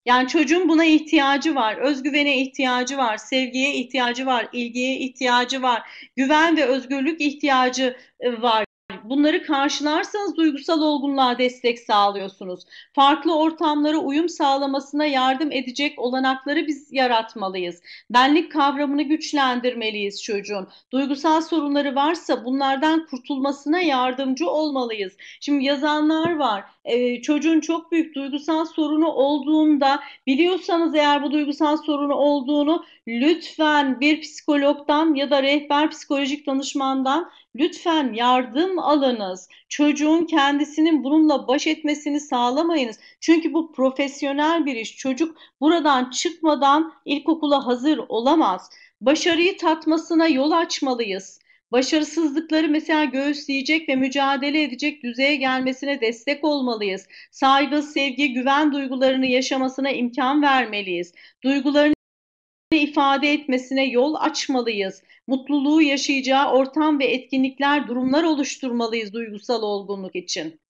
Yani çocuğun buna ihtiyacı var, özgüvene ihtiyacı var, sevgiye ihtiyacı var, ilgiye ihtiyacı var, güven ve özgürlük ihtiyacı e, var bunları karşılarsanız duygusal olgunluğa destek sağlıyorsunuz. Farklı ortamlara uyum sağlamasına yardım edecek olanakları biz yaratmalıyız. Benlik kavramını güçlendirmeliyiz çocuğun. Duygusal sorunları varsa bunlardan kurtulmasına yardımcı olmalıyız. Şimdi yazanlar var ee, çocuğun çok büyük duygusal sorunu olduğunda biliyorsanız eğer bu duygusal sorunu olduğunu lütfen bir psikologdan ya da rehber psikolojik danışmandan lütfen yardım alınız. Çocuğun kendisinin bununla baş etmesini sağlamayınız. Çünkü bu profesyonel bir iş. Çocuk buradan çıkmadan ilkokula hazır olamaz. Başarıyı tatmasına yol açmalıyız. Başarısızlıkları mesela göğüsleyecek ve mücadele edecek düzeye gelmesine destek olmalıyız. Saygı, sevgi, güven duygularını yaşamasına imkan vermeliyiz. Duygularını ifade etmesine yol açmalıyız. Mutluluğu yaşayacağı ortam ve etkinlikler, durumlar oluşturmalıyız duygusal olgunluk için.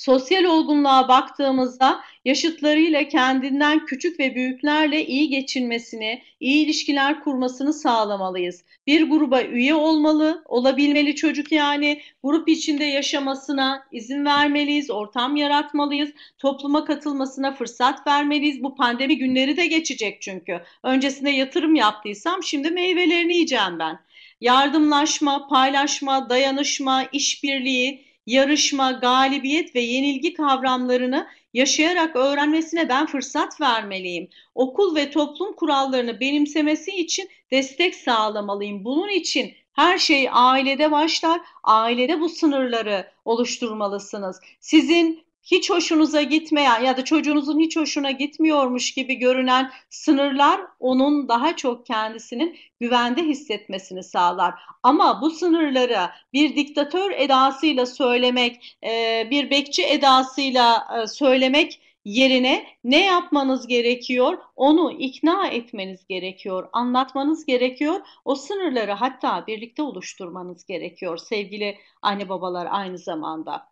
Sosyal olgunluğa baktığımızda yaşıtlarıyla kendinden küçük ve büyüklerle iyi geçinmesini, iyi ilişkiler kurmasını sağlamalıyız. Bir gruba üye olmalı, olabilmeli çocuk yani. Grup içinde yaşamasına izin vermeliyiz, ortam yaratmalıyız. Topluma katılmasına fırsat vermeliyiz. Bu pandemi günleri de geçecek çünkü. Öncesinde yatırım yaptıysam şimdi meyvelerini yiyeceğim ben. Yardımlaşma, paylaşma, dayanışma, işbirliği, yarışma, galibiyet ve yenilgi kavramlarını yaşayarak öğrenmesine ben fırsat vermeliyim. Okul ve toplum kurallarını benimsemesi için destek sağlamalıyım. Bunun için her şey ailede başlar. Ailede bu sınırları oluşturmalısınız. Sizin hiç hoşunuza gitmeyen ya da çocuğunuzun hiç hoşuna gitmiyormuş gibi görünen sınırlar onun daha çok kendisinin güvende hissetmesini sağlar. Ama bu sınırları bir diktatör edasıyla söylemek, e, bir bekçi edasıyla e, söylemek yerine ne yapmanız gerekiyor? Onu ikna etmeniz gerekiyor, anlatmanız gerekiyor. O sınırları hatta birlikte oluşturmanız gerekiyor sevgili anne babalar aynı zamanda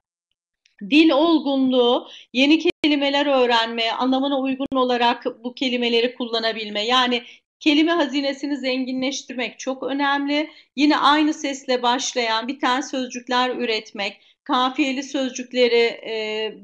dil olgunluğu, yeni kelimeler öğrenme, anlamına uygun olarak bu kelimeleri kullanabilme. Yani kelime hazinesini zenginleştirmek çok önemli. Yine aynı sesle başlayan biten sözcükler üretmek, kafiyeli sözcükleri e,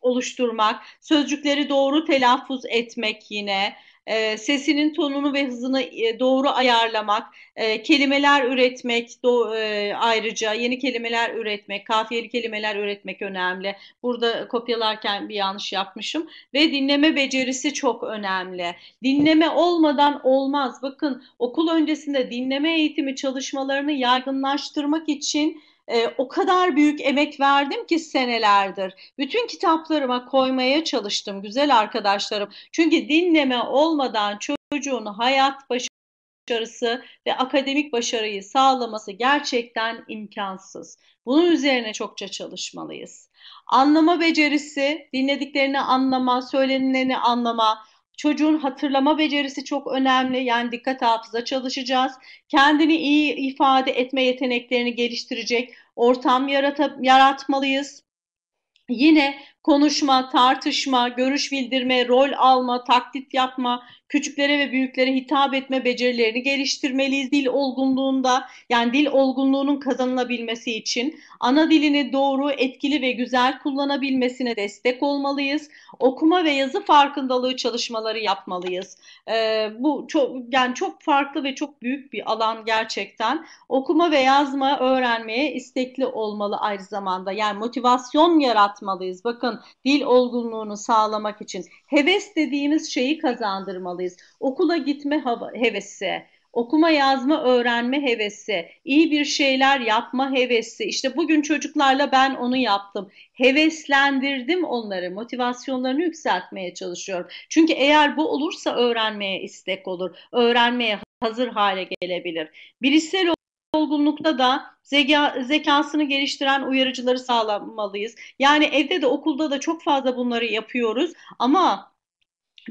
oluşturmak, sözcükleri doğru telaffuz etmek yine e, sesinin tonunu ve hızını e, doğru ayarlamak, e, kelimeler üretmek do, e, ayrıca yeni kelimeler üretmek, kafiyeli kelimeler üretmek önemli. Burada kopyalarken bir yanlış yapmışım ve dinleme becerisi çok önemli. Dinleme olmadan olmaz. Bakın okul öncesinde dinleme eğitimi çalışmalarını yaygınlaştırmak için e, o kadar büyük emek verdim ki senelerdir. Bütün kitaplarıma koymaya çalıştım güzel arkadaşlarım. Çünkü dinleme olmadan çocuğun hayat başarısı ve akademik başarıyı sağlaması gerçekten imkansız. Bunun üzerine çokça çalışmalıyız. Anlama becerisi, dinlediklerini anlama, söylenileni anlama, Çocuğun hatırlama becerisi çok önemli. Yani dikkat hafıza çalışacağız. Kendini iyi ifade etme yeteneklerini geliştirecek ortam yarata, yaratmalıyız. Yine konuşma, tartışma, görüş bildirme, rol alma, taklit yapma, küçüklere ve büyüklere hitap etme becerilerini geliştirmeliyiz dil olgunluğunda. Yani dil olgunluğunun kazanılabilmesi için ana dilini doğru, etkili ve güzel kullanabilmesine destek olmalıyız. Okuma ve yazı farkındalığı çalışmaları yapmalıyız. Ee, bu çok yani çok farklı ve çok büyük bir alan gerçekten. Okuma ve yazma öğrenmeye istekli olmalı aynı zamanda. Yani motivasyon yaratmalıyız. Bakın insanın dil olgunluğunu sağlamak için heves dediğimiz şeyi kazandırmalıyız. Okula gitme hevesi, okuma yazma öğrenme hevesi, iyi bir şeyler yapma hevesi. İşte bugün çocuklarla ben onu yaptım. Heveslendirdim onları, motivasyonlarını yükseltmeye çalışıyorum. Çünkü eğer bu olursa öğrenmeye istek olur, öğrenmeye hazır hale gelebilir. Bilişsel olgunlukta da zeka, zekasını geliştiren uyarıcıları sağlamalıyız. Yani evde de okulda da çok fazla bunları yapıyoruz ama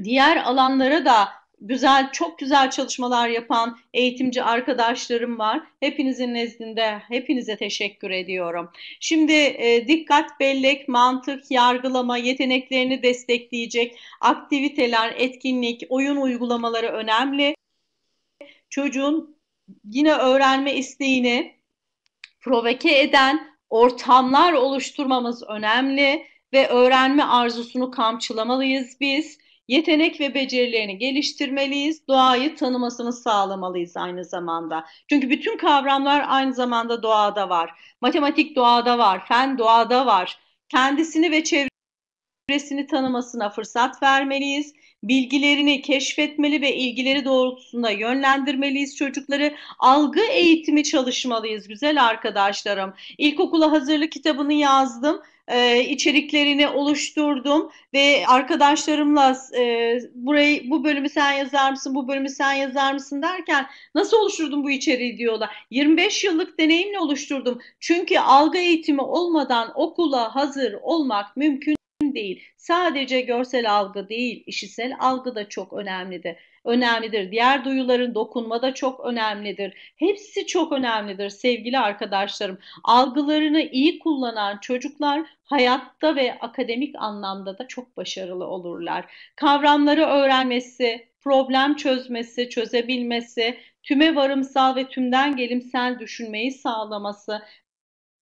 diğer alanlara da güzel çok güzel çalışmalar yapan eğitimci arkadaşlarım var. Hepinizin nezdinde hepinize teşekkür ediyorum. Şimdi e, dikkat, bellek, mantık, yargılama yeteneklerini destekleyecek aktiviteler, etkinlik, oyun uygulamaları önemli. Çocuğun yine öğrenme isteğini provoke eden ortamlar oluşturmamız önemli ve öğrenme arzusunu kamçılamalıyız biz. Yetenek ve becerilerini geliştirmeliyiz. Doğayı tanımasını sağlamalıyız aynı zamanda. Çünkü bütün kavramlar aynı zamanda doğada var. Matematik doğada var, fen doğada var. Kendisini ve çevresini tanımasına fırsat vermeliyiz bilgilerini keşfetmeli ve ilgileri doğrultusunda yönlendirmeliyiz çocukları. Algı eğitimi çalışmalıyız güzel arkadaşlarım. İlkokula hazırlık kitabını yazdım e, içeriklerini oluşturdum ve arkadaşlarımla e, burayı bu bölümü sen yazar mısın bu bölümü sen yazar mısın derken nasıl oluşturdum bu içeriği diyorlar 25 yıllık deneyimle oluşturdum çünkü algı eğitimi olmadan okula hazır olmak mümkün değil. Sadece görsel algı değil, işitsel algı da çok önemlidir. Önemlidir. Diğer duyuların dokunma da çok önemlidir. Hepsi çok önemlidir sevgili arkadaşlarım. Algılarını iyi kullanan çocuklar hayatta ve akademik anlamda da çok başarılı olurlar. Kavramları öğrenmesi, problem çözmesi, çözebilmesi, tüme varımsal ve tümden gelimsel düşünmeyi sağlaması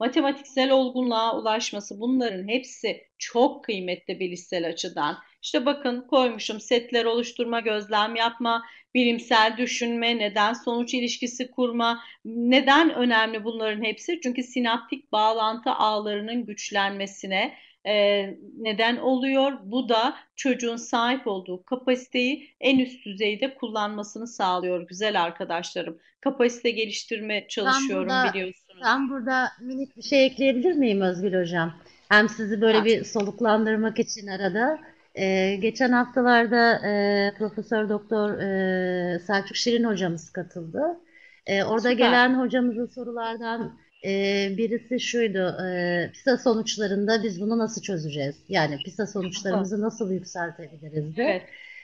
matematiksel olgunluğa ulaşması bunların hepsi çok kıymetli bilişsel açıdan. İşte bakın koymuşum setler oluşturma, gözlem yapma, bilimsel düşünme, neden sonuç ilişkisi kurma. Neden önemli bunların hepsi? Çünkü sinaptik bağlantı ağlarının güçlenmesine e, neden oluyor. Bu da çocuğun sahip olduğu kapasiteyi en üst düzeyde kullanmasını sağlıyor güzel arkadaşlarım. Kapasite geliştirme çalışıyorum biliyorsunuz. Ben burada minik bir şey ekleyebilir miyim Özgül Hocam? Hem sizi böyle bir soluklandırmak için arada. Ee, geçen haftalarda e, Profesör Doktor e, Selçuk Şirin hocamız katıldı. E, orada Süper. gelen hocamızın sorulardan e, birisi şuydu. E, PISA sonuçlarında biz bunu nasıl çözeceğiz? Yani PISA sonuçlarımızı nasıl yükseltebiliriz? Evet.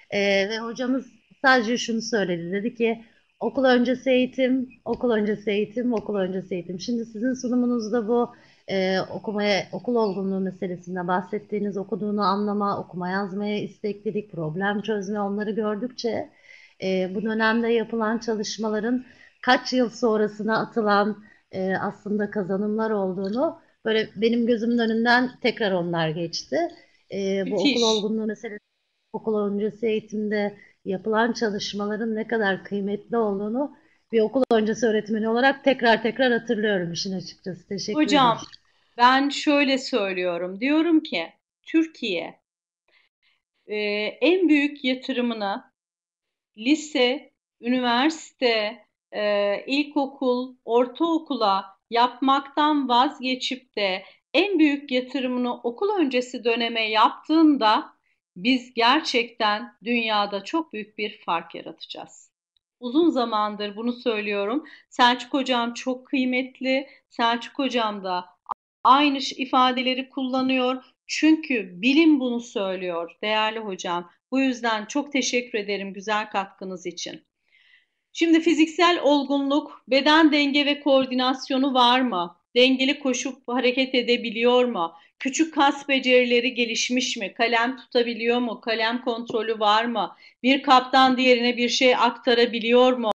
E, ve hocamız sadece şunu söyledi. Dedi ki Okul öncesi eğitim, okul öncesi eğitim, okul öncesi eğitim. Şimdi sizin sunumunuzda bu e, okumaya, okul olgunluğu meselesinde bahsettiğiniz okuduğunu anlama, okuma yazmaya isteklilik, problem çözme onları gördükçe e, bu dönemde yapılan çalışmaların kaç yıl sonrasına atılan e, aslında kazanımlar olduğunu böyle benim gözümün önünden tekrar onlar geçti. E, bu Müthiş. okul olgunluğu meselesi okul öncesi eğitimde yapılan çalışmaların ne kadar kıymetli olduğunu bir okul öncesi öğretmeni olarak tekrar tekrar hatırlıyorum işin açıkçası. Teşekkür Hocam, ederim. ben şöyle söylüyorum. Diyorum ki Türkiye e, en büyük yatırımını lise, üniversite, e, ilkokul, ortaokula yapmaktan vazgeçip de en büyük yatırımını okul öncesi döneme yaptığında biz gerçekten dünyada çok büyük bir fark yaratacağız. Uzun zamandır bunu söylüyorum. Selçuk Hocam çok kıymetli. Selçuk Hocam da aynı ifadeleri kullanıyor. Çünkü bilim bunu söylüyor değerli hocam. Bu yüzden çok teşekkür ederim güzel katkınız için. Şimdi fiziksel olgunluk, beden denge ve koordinasyonu var mı? Dengeli koşup hareket edebiliyor mu? Küçük kas becerileri gelişmiş mi? Kalem tutabiliyor mu? Kalem kontrolü var mı? Bir kaptan diğerine bir şey aktarabiliyor mu?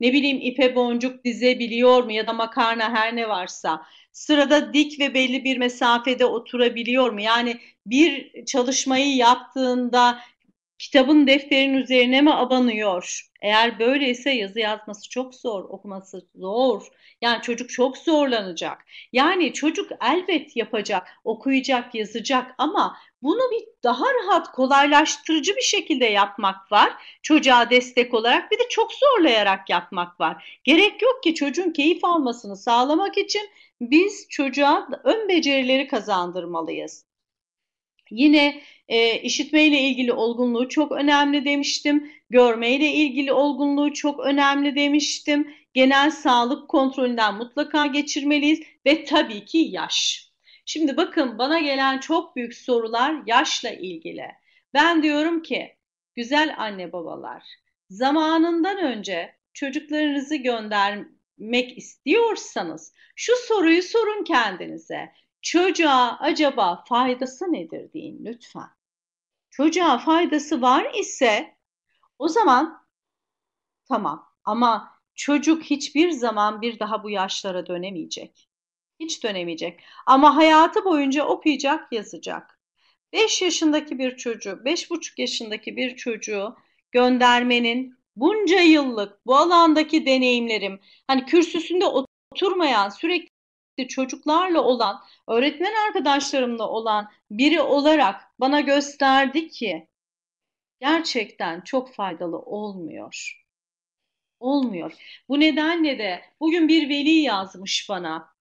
Ne bileyim ipe boncuk dizebiliyor mu ya da makarna her ne varsa. Sırada dik ve belli bir mesafede oturabiliyor mu? Yani bir çalışmayı yaptığında kitabın defterin üzerine mi abanıyor? Eğer böyleyse yazı yazması çok zor, okuması zor. Yani çocuk çok zorlanacak. Yani çocuk elbet yapacak, okuyacak, yazacak ama bunu bir daha rahat, kolaylaştırıcı bir şekilde yapmak var. Çocuğa destek olarak bir de çok zorlayarak yapmak var. Gerek yok ki çocuğun keyif almasını sağlamak için biz çocuğa ön becerileri kazandırmalıyız. Yine e, işitmeyle ilgili olgunluğu çok önemli demiştim. Görmeyle ilgili olgunluğu çok önemli demiştim. Genel sağlık kontrolünden mutlaka geçirmeliyiz ve tabii ki yaş. Şimdi bakın bana gelen çok büyük sorular yaşla ilgili. Ben diyorum ki güzel anne babalar zamanından önce çocuklarınızı göndermek istiyorsanız şu soruyu sorun kendinize çocuğa acaba faydası nedir deyin lütfen. Çocuğa faydası var ise o zaman tamam ama çocuk hiçbir zaman bir daha bu yaşlara dönemeyecek. Hiç dönemeyecek. Ama hayatı boyunca okuyacak, yazacak. 5 yaşındaki bir çocuğu, 5,5 yaşındaki bir çocuğu göndermenin bunca yıllık bu alandaki deneyimlerim, hani kürsüsünde oturmayan, sürekli sürekli çocuklarla olan, öğretmen arkadaşlarımla olan biri olarak bana gösterdi ki gerçekten çok faydalı olmuyor. Olmuyor. Bu nedenle de bugün bir veli yazmış bana.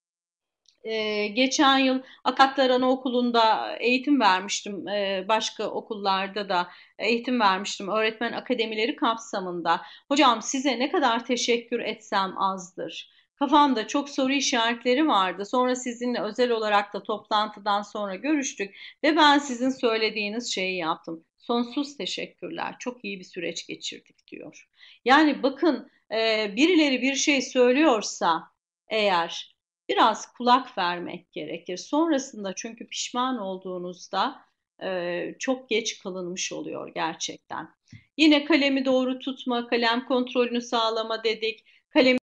Ee, geçen yıl Akatlar Anaokulu'nda eğitim vermiştim. Ee, başka okullarda da eğitim vermiştim. Öğretmen akademileri kapsamında. Hocam size ne kadar teşekkür etsem azdır. Kafamda çok soru işaretleri vardı. Sonra sizinle özel olarak da toplantıdan sonra görüştük ve ben sizin söylediğiniz şeyi yaptım. Sonsuz teşekkürler. Çok iyi bir süreç geçirdik diyor. Yani bakın e, birileri bir şey söylüyorsa eğer biraz kulak vermek gerekir. Sonrasında çünkü pişman olduğunuzda e, çok geç kalınmış oluyor gerçekten. Yine kalemi doğru tutma, kalem kontrolünü sağlama dedik. Kalemi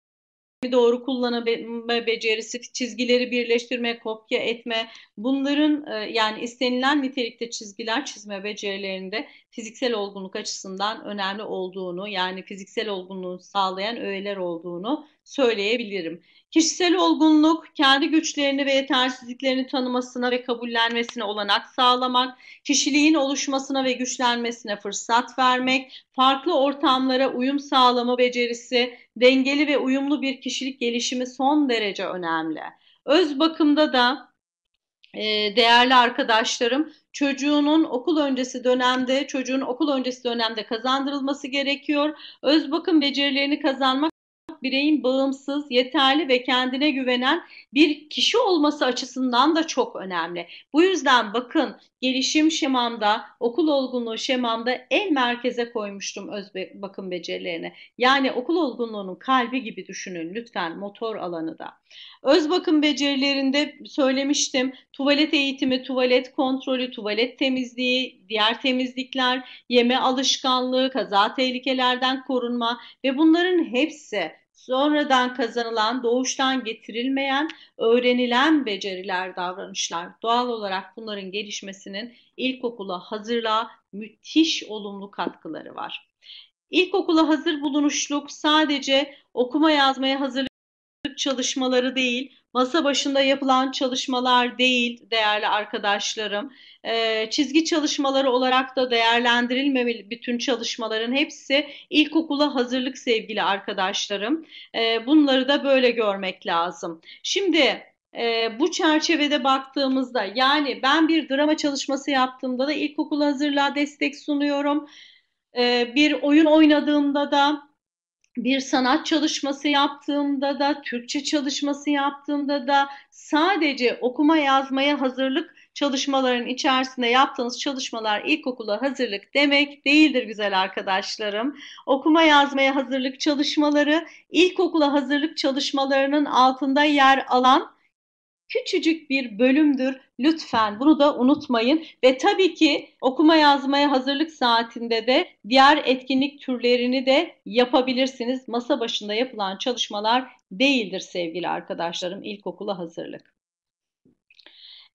doğru kullanabilme becerisi, çizgileri birleştirme, kopya etme bunların e, yani istenilen nitelikte çizgiler çizme becerilerinde fiziksel olgunluk açısından önemli olduğunu yani fiziksel olgunluğu sağlayan öğeler olduğunu söyleyebilirim. Kişisel olgunluk, kendi güçlerini ve yetersizliklerini tanımasına ve kabullenmesine olanak sağlamak, kişiliğin oluşmasına ve güçlenmesine fırsat vermek, farklı ortamlara uyum sağlama becerisi, dengeli ve uyumlu bir kişilik gelişimi son derece önemli. Öz bakımda da e, değerli arkadaşlarım çocuğunun okul öncesi dönemde çocuğun okul öncesi dönemde kazandırılması gerekiyor. Öz bakım becerilerini kazanmak bireyin bağımsız, yeterli ve kendine güvenen bir kişi olması açısından da çok önemli. Bu yüzden bakın gelişim şemamda, okul olgunluğu şemamda en merkeze koymuştum öz bakım becerilerini. Yani okul olgunluğunun kalbi gibi düşünün lütfen motor alanı da. Öz bakım becerilerinde söylemiştim tuvalet eğitimi, tuvalet kontrolü, tuvalet temizliği, diğer temizlikler, yeme alışkanlığı, kaza tehlikelerden korunma ve bunların hepsi sonradan kazanılan, doğuştan getirilmeyen, öğrenilen beceriler, davranışlar. Doğal olarak bunların gelişmesini öğrencisinin ilkokula hazırlığa müthiş olumlu katkıları var. İlkokula hazır bulunuşluk sadece okuma yazmaya hazırlık çalışmaları değil, masa başında yapılan çalışmalar değil değerli arkadaşlarım. E, çizgi çalışmaları olarak da değerlendirilmemeli bütün çalışmaların hepsi ilkokula hazırlık sevgili arkadaşlarım. E, bunları da böyle görmek lazım. Şimdi e, bu çerçevede baktığımızda yani ben bir drama çalışması yaptığımda da ilkokul hazırlığa destek sunuyorum. E, bir oyun oynadığımda da bir sanat çalışması yaptığımda da Türkçe çalışması yaptığımda da sadece okuma yazmaya hazırlık çalışmaların içerisinde yaptığınız çalışmalar ilkokula hazırlık demek değildir güzel arkadaşlarım. Okuma yazmaya hazırlık çalışmaları ilkokula hazırlık çalışmalarının altında yer alan küçücük bir bölümdür. Lütfen bunu da unutmayın ve tabii ki okuma yazmaya hazırlık saatinde de diğer etkinlik türlerini de yapabilirsiniz. Masa başında yapılan çalışmalar değildir sevgili arkadaşlarım ilkokula hazırlık.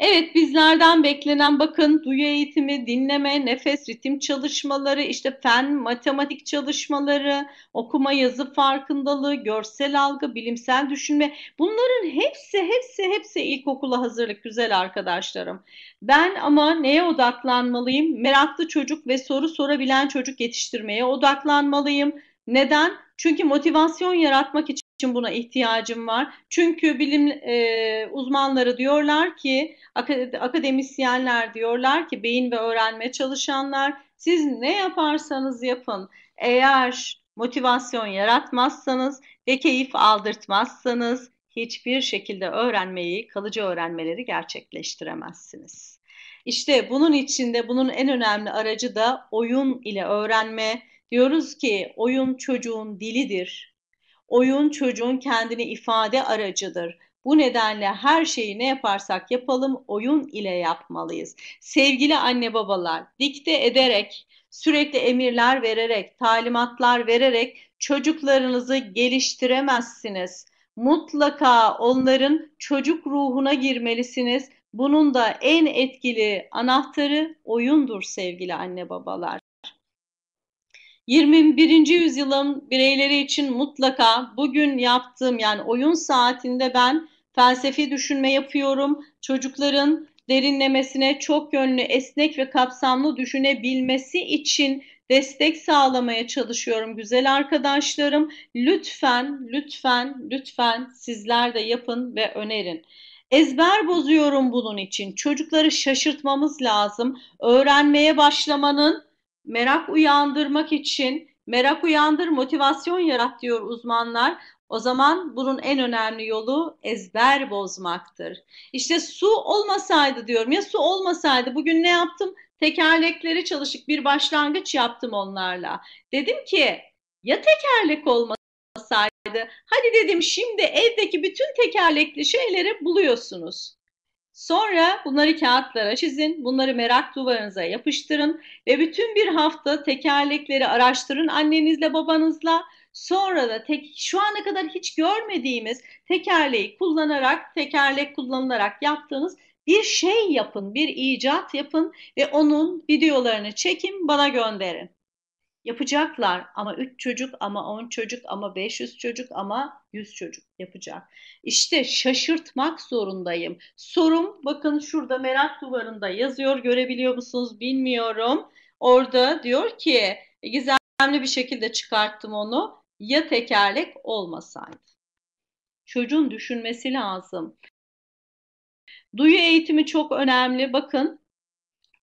Evet bizlerden beklenen bakın duyu eğitimi, dinleme, nefes, ritim çalışmaları, işte fen, matematik çalışmaları, okuma yazı farkındalığı, görsel algı, bilimsel düşünme bunların hepsi hepsi hepsi ilkokula hazırlık güzel arkadaşlarım. Ben ama neye odaklanmalıyım? Meraklı çocuk ve soru sorabilen çocuk yetiştirmeye odaklanmalıyım. Neden? Çünkü motivasyon yaratmak için için buna ihtiyacım var. Çünkü bilim e, uzmanları diyorlar ki, akademisyenler diyorlar ki, beyin ve öğrenme çalışanlar siz ne yaparsanız yapın eğer motivasyon yaratmazsanız ve keyif aldırtmazsanız hiçbir şekilde öğrenmeyi, kalıcı öğrenmeleri gerçekleştiremezsiniz. İşte bunun içinde bunun en önemli aracı da oyun ile öğrenme. Diyoruz ki oyun çocuğun dilidir, Oyun çocuğun kendini ifade aracıdır. Bu nedenle her şeyi ne yaparsak yapalım oyun ile yapmalıyız. Sevgili anne babalar, dikte ederek, sürekli emirler vererek, talimatlar vererek çocuklarınızı geliştiremezsiniz. Mutlaka onların çocuk ruhuna girmelisiniz. Bunun da en etkili anahtarı oyundur sevgili anne babalar. 21. yüzyılın bireyleri için mutlaka bugün yaptığım yani oyun saatinde ben felsefi düşünme yapıyorum. Çocukların derinlemesine çok yönlü, esnek ve kapsamlı düşünebilmesi için destek sağlamaya çalışıyorum güzel arkadaşlarım. Lütfen, lütfen, lütfen sizler de yapın ve önerin. Ezber bozuyorum bunun için. Çocukları şaşırtmamız lazım. Öğrenmeye başlamanın merak uyandırmak için merak uyandır, motivasyon yarat diyor uzmanlar. O zaman bunun en önemli yolu ezber bozmaktır. İşte su olmasaydı diyorum ya su olmasaydı bugün ne yaptım? Tekerlekleri çalışık bir başlangıç yaptım onlarla. Dedim ki ya tekerlek olmasaydı? Hadi dedim şimdi evdeki bütün tekerlekli şeyleri buluyorsunuz. Sonra bunları kağıtlara çizin, bunları merak duvarınıza yapıştırın ve bütün bir hafta tekerlekleri araştırın annenizle babanızla. Sonra da tek, şu ana kadar hiç görmediğimiz tekerleği kullanarak, tekerlek kullanılarak yaptığınız bir şey yapın, bir icat yapın ve onun videolarını çekin bana gönderin. Yapacaklar ama 3 çocuk ama 10 çocuk ama 500 çocuk ama 100 çocuk yapacak. İşte şaşırtmak zorundayım. Sorum bakın şurada merak duvarında yazıyor görebiliyor musunuz bilmiyorum. Orada diyor ki e, gizemli bir şekilde çıkarttım onu ya tekerlek olmasaydı. Çocuğun düşünmesi lazım. Duyu eğitimi çok önemli. Bakın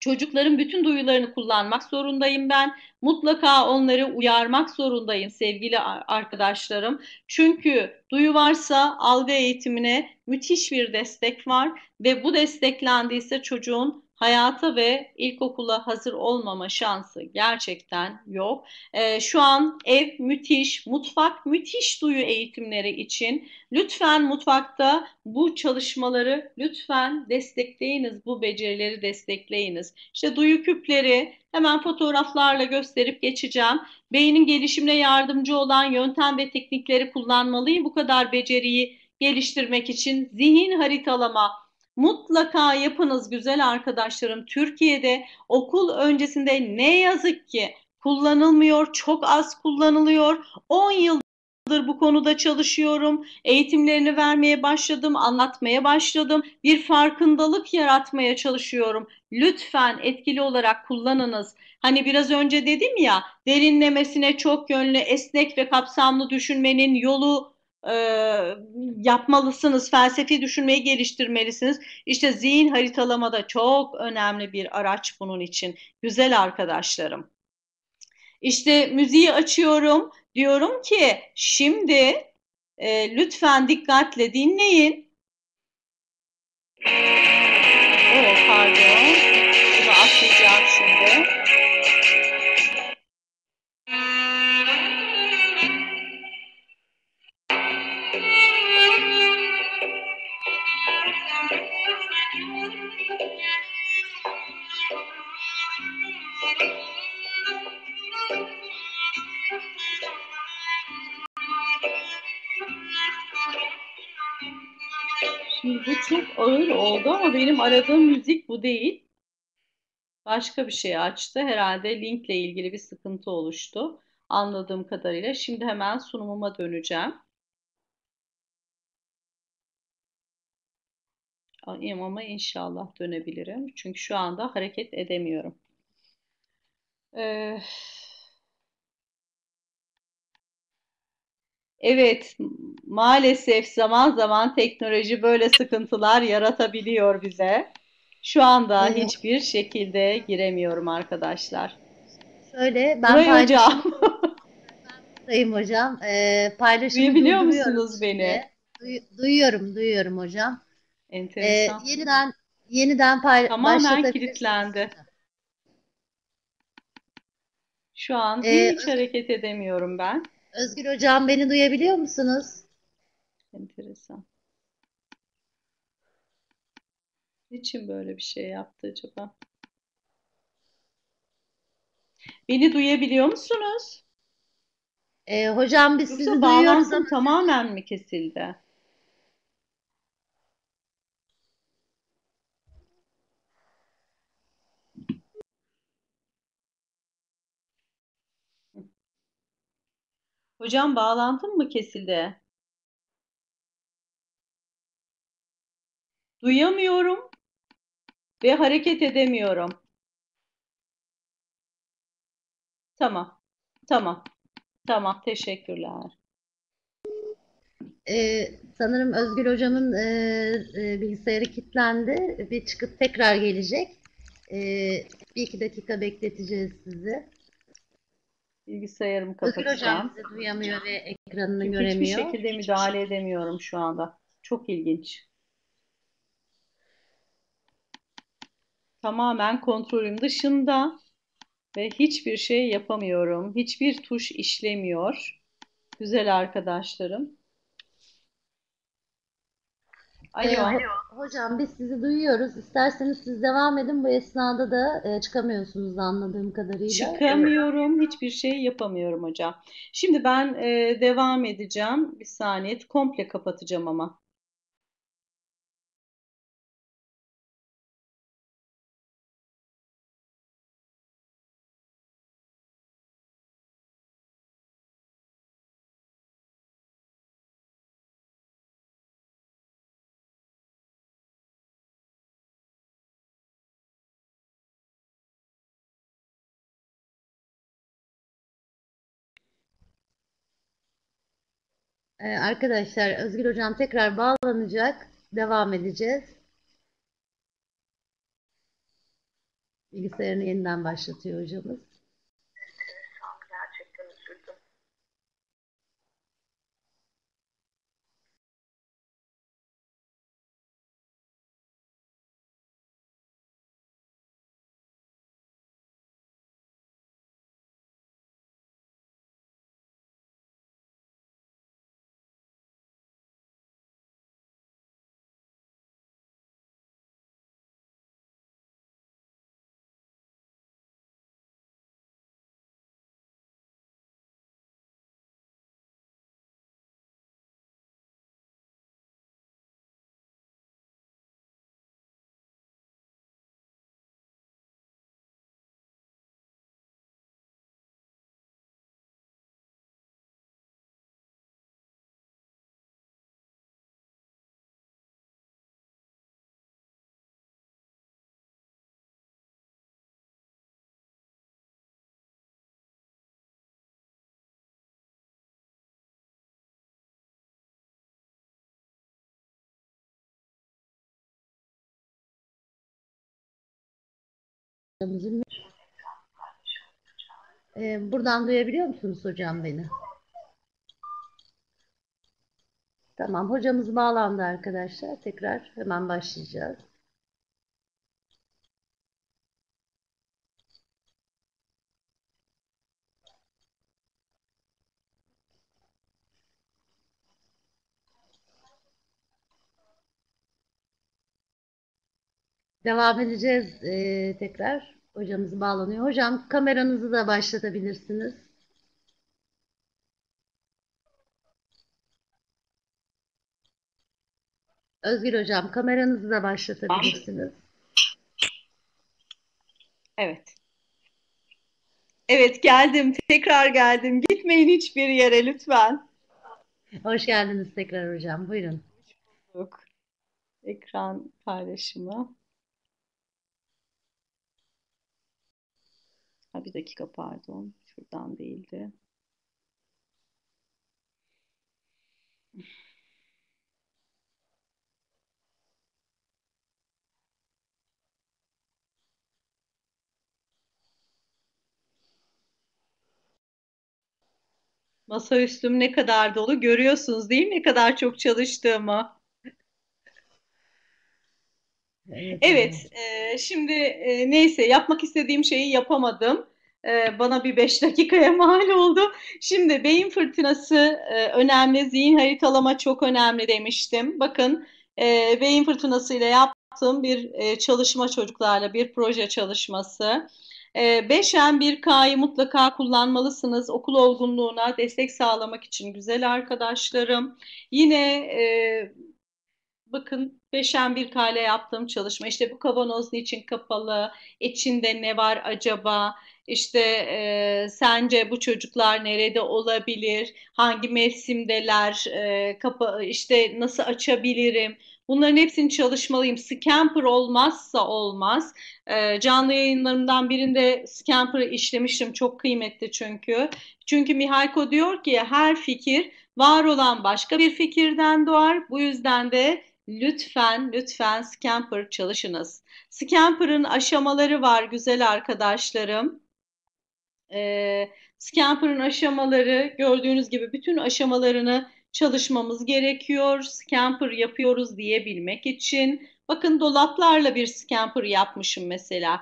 Çocukların bütün duyularını kullanmak zorundayım ben. Mutlaka onları uyarmak zorundayım sevgili arkadaşlarım. Çünkü duyu varsa algı eğitimine müthiş bir destek var ve bu desteklendiyse çocuğun hayata ve ilkokula hazır olmama şansı gerçekten yok. E, şu an ev müthiş, mutfak müthiş duyu eğitimleri için lütfen mutfakta bu çalışmaları lütfen destekleyiniz, bu becerileri destekleyiniz. İşte duyu küpleri hemen fotoğraflarla gösterip geçeceğim. Beynin gelişimine yardımcı olan yöntem ve teknikleri kullanmalıyım. Bu kadar beceriyi geliştirmek için zihin haritalama Mutlaka yapınız güzel arkadaşlarım. Türkiye'de okul öncesinde ne yazık ki kullanılmıyor, çok az kullanılıyor. 10 yıldır bu konuda çalışıyorum. Eğitimlerini vermeye başladım, anlatmaya başladım. Bir farkındalık yaratmaya çalışıyorum. Lütfen etkili olarak kullanınız. Hani biraz önce dedim ya, derinlemesine çok yönlü, esnek ve kapsamlı düşünmenin yolu e, yapmalısınız, felsefi düşünmeyi geliştirmelisiniz. İşte zihin haritalamada çok önemli bir araç bunun için. Güzel arkadaşlarım. İşte müziği açıyorum. Diyorum ki şimdi e, lütfen dikkatle dinleyin. Oh, pardon. Bu çok ağır oldu ama benim aradığım müzik bu değil. Başka bir şey açtı. Herhalde linkle ilgili bir sıkıntı oluştu. Anladığım kadarıyla. Şimdi hemen sunumuma döneceğim. ama inşallah dönebilirim. Çünkü şu anda hareket edemiyorum. Ee, Evet, maalesef zaman zaman teknoloji böyle sıkıntılar yaratabiliyor bize. Şu anda evet. hiçbir şekilde giremiyorum arkadaşlar. Şöyle ben Burayı hocam. Sayın hocam. E, paylaşımı biliyor musunuz beni? duyuyorum, duyuyorum hocam. E, Enteresan. E, yeniden yeniden pay- Tamamen kilitlendi. Şu an ee, hiç hareket edemiyorum ben. Özgür Hocam beni duyabiliyor musunuz? Enteresan. Niçin böyle bir şey yaptı acaba? Beni duyabiliyor musunuz? Ee, hocam biz Yoksa sizi duyuyoruz. ama- bağlantım tamamen mi kesildi? Hocam bağlantım mı kesildi? Duyamıyorum ve hareket edemiyorum. Tamam. Tamam. Tamam. Teşekkürler. Ee, sanırım Özgür Hocam'ın e, e, bilgisayarı kilitlendi. Bir çıkıp tekrar gelecek. E, bir iki dakika bekleteceğiz sizi. Bilgisayarımı Özgür hocam kapatacağım. sizi duyamıyor ve ekranını Çünkü hiçbir göremiyor. şekilde müdahale edemiyorum şu anda. Çok ilginç. Tamamen kontrolüm dışında ve hiçbir şey yapamıyorum. Hiçbir tuş işlemiyor. Güzel arkadaşlarım. Ee, Alo. Alo. Hocam biz sizi duyuyoruz. İsterseniz siz devam edin. Bu esnada da e, çıkamıyorsunuz anladığım kadarıyla. Çıkamıyorum. Hiçbir şey yapamıyorum hocam. Şimdi ben e, devam edeceğim. Bir saniye. Komple kapatacağım ama. Ee, arkadaşlar Özgür Hocam tekrar bağlanacak. Devam edeceğiz. Bilgisayarını yeniden başlatıyor hocamız. Canınızın... Ee, buradan duyabiliyor musunuz hocam beni? Tamam hocamız bağlandı arkadaşlar. Tekrar hemen başlayacağız. Devam edeceğiz e, tekrar. Hocamız bağlanıyor. Hocam kameranızı da başlatabilirsiniz. Özgür Hocam kameranızı da başlatabilirsiniz. Evet. Evet geldim. Tekrar geldim. Gitmeyin hiçbir yere lütfen. Hoş geldiniz tekrar hocam. Buyurun. Hoş bulduk. Ekran paylaşımı. Ha, bir dakika pardon. Şuradan değildi. Masa üstüm ne kadar dolu görüyorsunuz değil mi? Ne kadar çok çalıştığımı. Evet, e, şimdi e, neyse yapmak istediğim şeyi yapamadım. E, bana bir beş dakikaya mal oldu. Şimdi beyin fırtınası e, önemli, zihin haritalama çok önemli demiştim. Bakın e, beyin fırtınası ile yaptığım bir e, çalışma çocuklarla, bir proje çalışması. E, 5M1K'yı mutlaka kullanmalısınız okul olgunluğuna destek sağlamak için güzel arkadaşlarım. Yine e, bakın muhteşem bir kale yaptığım çalışma. İşte bu kavanoz niçin kapalı, İçinde ne var acaba, İşte e, sence bu çocuklar nerede olabilir, hangi mevsimdeler, e, kapa işte nasıl açabilirim, Bunların hepsini çalışmalıyım. Scamper olmazsa olmaz. E, canlı yayınlarımdan birinde Scamper'ı işlemiştim. Çok kıymetli çünkü. Çünkü Mihaiko diyor ki her fikir var olan başka bir fikirden doğar. Bu yüzden de Lütfen, lütfen Scamper çalışınız. Scamper'ın aşamaları var güzel arkadaşlarım. Ee, Scamper'ın aşamaları gördüğünüz gibi bütün aşamalarını çalışmamız gerekiyor. Scamper yapıyoruz diyebilmek için. Bakın dolaplarla bir scamper yapmışım mesela.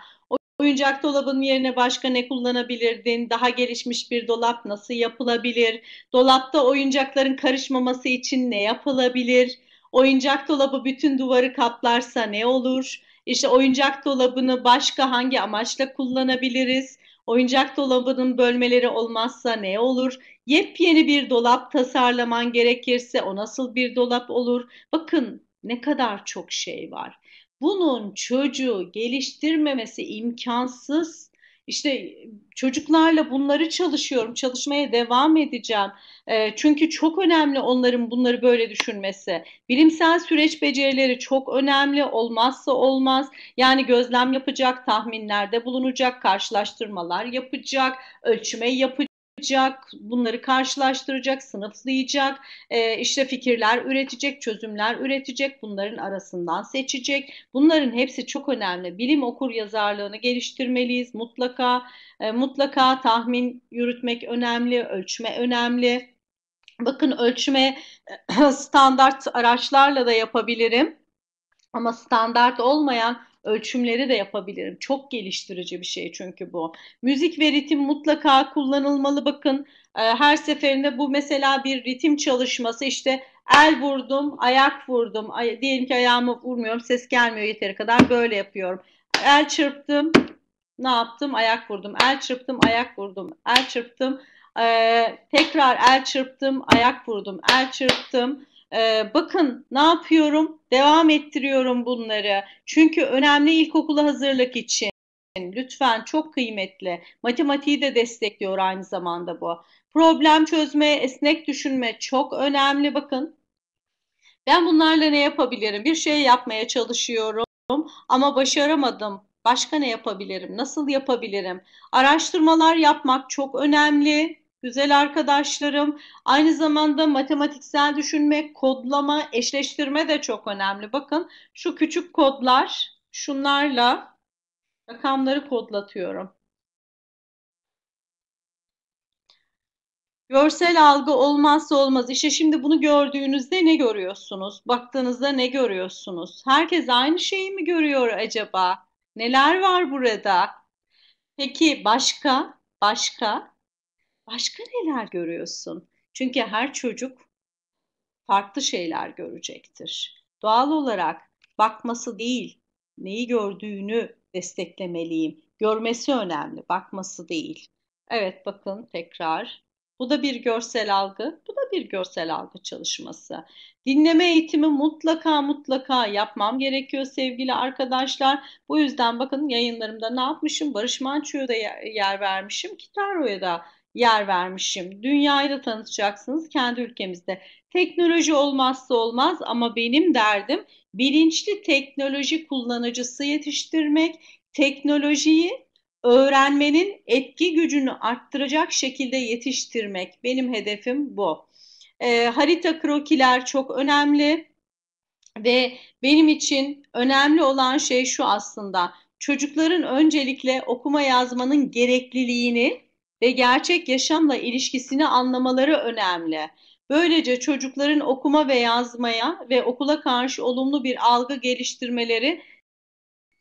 Oyuncak dolabın yerine başka ne kullanabilirdin? Daha gelişmiş bir dolap nasıl yapılabilir? Dolapta oyuncakların karışmaması için ne yapılabilir? Oyuncak dolabı bütün duvarı kaplarsa ne olur? İşte oyuncak dolabını başka hangi amaçla kullanabiliriz? Oyuncak dolabının bölmeleri olmazsa ne olur? Yepyeni bir dolap tasarlaman gerekirse o nasıl bir dolap olur? Bakın ne kadar çok şey var. Bunun çocuğu geliştirmemesi imkansız. İşte çocuklarla bunları çalışıyorum, çalışmaya devam edeceğim. E, çünkü çok önemli onların bunları böyle düşünmesi. Bilimsel süreç becerileri çok önemli, olmazsa olmaz. Yani gözlem yapacak, tahminlerde bulunacak, karşılaştırmalar yapacak, ölçme yapacak yapacak, bunları karşılaştıracak, sınıflayacak, e, işte fikirler üretecek, çözümler üretecek, bunların arasından seçecek. Bunların hepsi çok önemli. Bilim okur yazarlığını geliştirmeliyiz mutlaka. E, mutlaka tahmin yürütmek önemli, ölçme önemli. Bakın ölçme e, standart araçlarla da yapabilirim. Ama standart olmayan ölçümleri de yapabilirim. Çok geliştirici bir şey çünkü bu. Müzik ve ritim mutlaka kullanılmalı. Bakın e, her seferinde bu mesela bir ritim çalışması işte el vurdum, ayak vurdum. Ay, diyelim ki ayağımı vurmuyorum, ses gelmiyor yeteri kadar böyle yapıyorum. El çırptım, ne yaptım? Ayak vurdum. El çırptım, ayak vurdum. El çırptım. Ee, tekrar el çırptım, ayak vurdum. El çırptım e, bakın ne yapıyorum devam ettiriyorum bunları. Çünkü önemli ilkokula hazırlık için lütfen çok kıymetli. Matematiği de destekliyor aynı zamanda bu. Problem çözme, esnek düşünme çok önemli bakın. Ben bunlarla ne yapabilirim? Bir şey yapmaya çalışıyorum ama başaramadım. Başka ne yapabilirim? Nasıl yapabilirim? Araştırmalar yapmak çok önemli güzel arkadaşlarım. Aynı zamanda matematiksel düşünme, kodlama, eşleştirme de çok önemli. Bakın şu küçük kodlar, şunlarla rakamları kodlatıyorum. Görsel algı olmazsa olmaz. İşte şimdi bunu gördüğünüzde ne görüyorsunuz? Baktığınızda ne görüyorsunuz? Herkes aynı şeyi mi görüyor acaba? Neler var burada? Peki başka? Başka? başka neler görüyorsun? Çünkü her çocuk farklı şeyler görecektir. Doğal olarak bakması değil, neyi gördüğünü desteklemeliyim. Görmesi önemli, bakması değil. Evet bakın tekrar. Bu da bir görsel algı, bu da bir görsel algı çalışması. Dinleme eğitimi mutlaka mutlaka yapmam gerekiyor sevgili arkadaşlar. Bu yüzden bakın yayınlarımda ne yapmışım? Barış Manço'ya da yer vermişim, Kitaro'ya da yer vermişim. Dünyayı da tanıtacaksınız kendi ülkemizde. Teknoloji olmazsa olmaz ama benim derdim bilinçli teknoloji kullanıcısı yetiştirmek, teknolojiyi öğrenmenin etki gücünü arttıracak şekilde yetiştirmek. Benim hedefim bu. E, harita krokiler çok önemli ve benim için önemli olan şey şu aslında. Çocukların öncelikle okuma yazmanın gerekliliğini ve gerçek yaşamla ilişkisini anlamaları önemli. Böylece çocukların okuma ve yazmaya ve okula karşı olumlu bir algı geliştirmeleri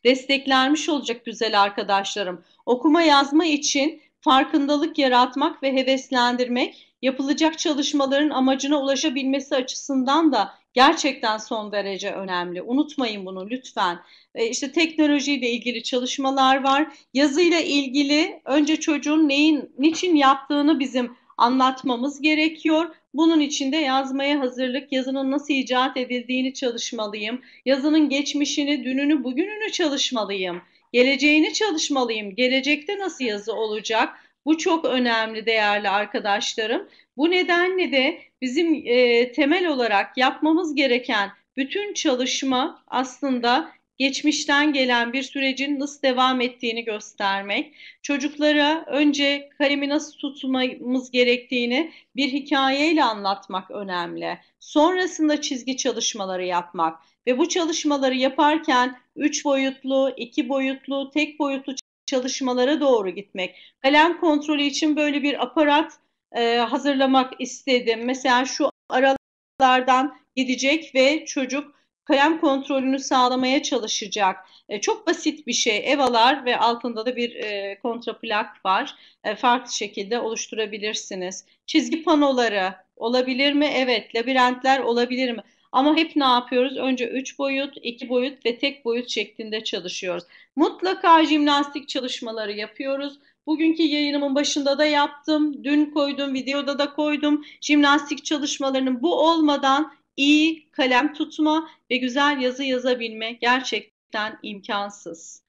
desteklenmiş olacak güzel arkadaşlarım. Okuma yazma için farkındalık yaratmak ve heveslendirmek yapılacak çalışmaların amacına ulaşabilmesi açısından da gerçekten son derece önemli. Unutmayın bunu lütfen. E, işte teknolojiyle ilgili çalışmalar var. Yazıyla ilgili önce çocuğun neyin, niçin yaptığını bizim anlatmamız gerekiyor. Bunun için de yazmaya hazırlık, yazının nasıl icat edildiğini çalışmalıyım. Yazının geçmişini, dününü, bugününü çalışmalıyım. Geleceğini çalışmalıyım. Gelecekte nasıl yazı olacak? Bu çok önemli değerli arkadaşlarım. Bu nedenle de bizim e, temel olarak yapmamız gereken bütün çalışma aslında geçmişten gelen bir sürecin nasıl devam ettiğini göstermek, çocuklara önce kalemi nasıl tutmamız gerektiğini bir hikayeyle anlatmak önemli. Sonrasında çizgi çalışmaları yapmak ve bu çalışmaları yaparken üç boyutlu, iki boyutlu, tek boyutlu çalışmalara doğru gitmek. Kalem kontrolü için böyle bir aparat e, hazırlamak istedim. Mesela şu aralardan gidecek ve çocuk kalem kontrolünü sağlamaya çalışacak. E, çok basit bir şey. Evalar ve altında da bir e, kontraplak var. E, farklı şekilde oluşturabilirsiniz. Çizgi panoları olabilir mi? Evet. Labirentler olabilir mi? Ama hep ne yapıyoruz? Önce 3 boyut, 2 boyut ve tek boyut şeklinde çalışıyoruz. Mutlaka jimnastik çalışmaları yapıyoruz. Bugünkü yayınımın başında da yaptım. Dün koydum, videoda da koydum. Jimnastik çalışmalarının bu olmadan iyi kalem tutma ve güzel yazı yazabilme gerçekten imkansız.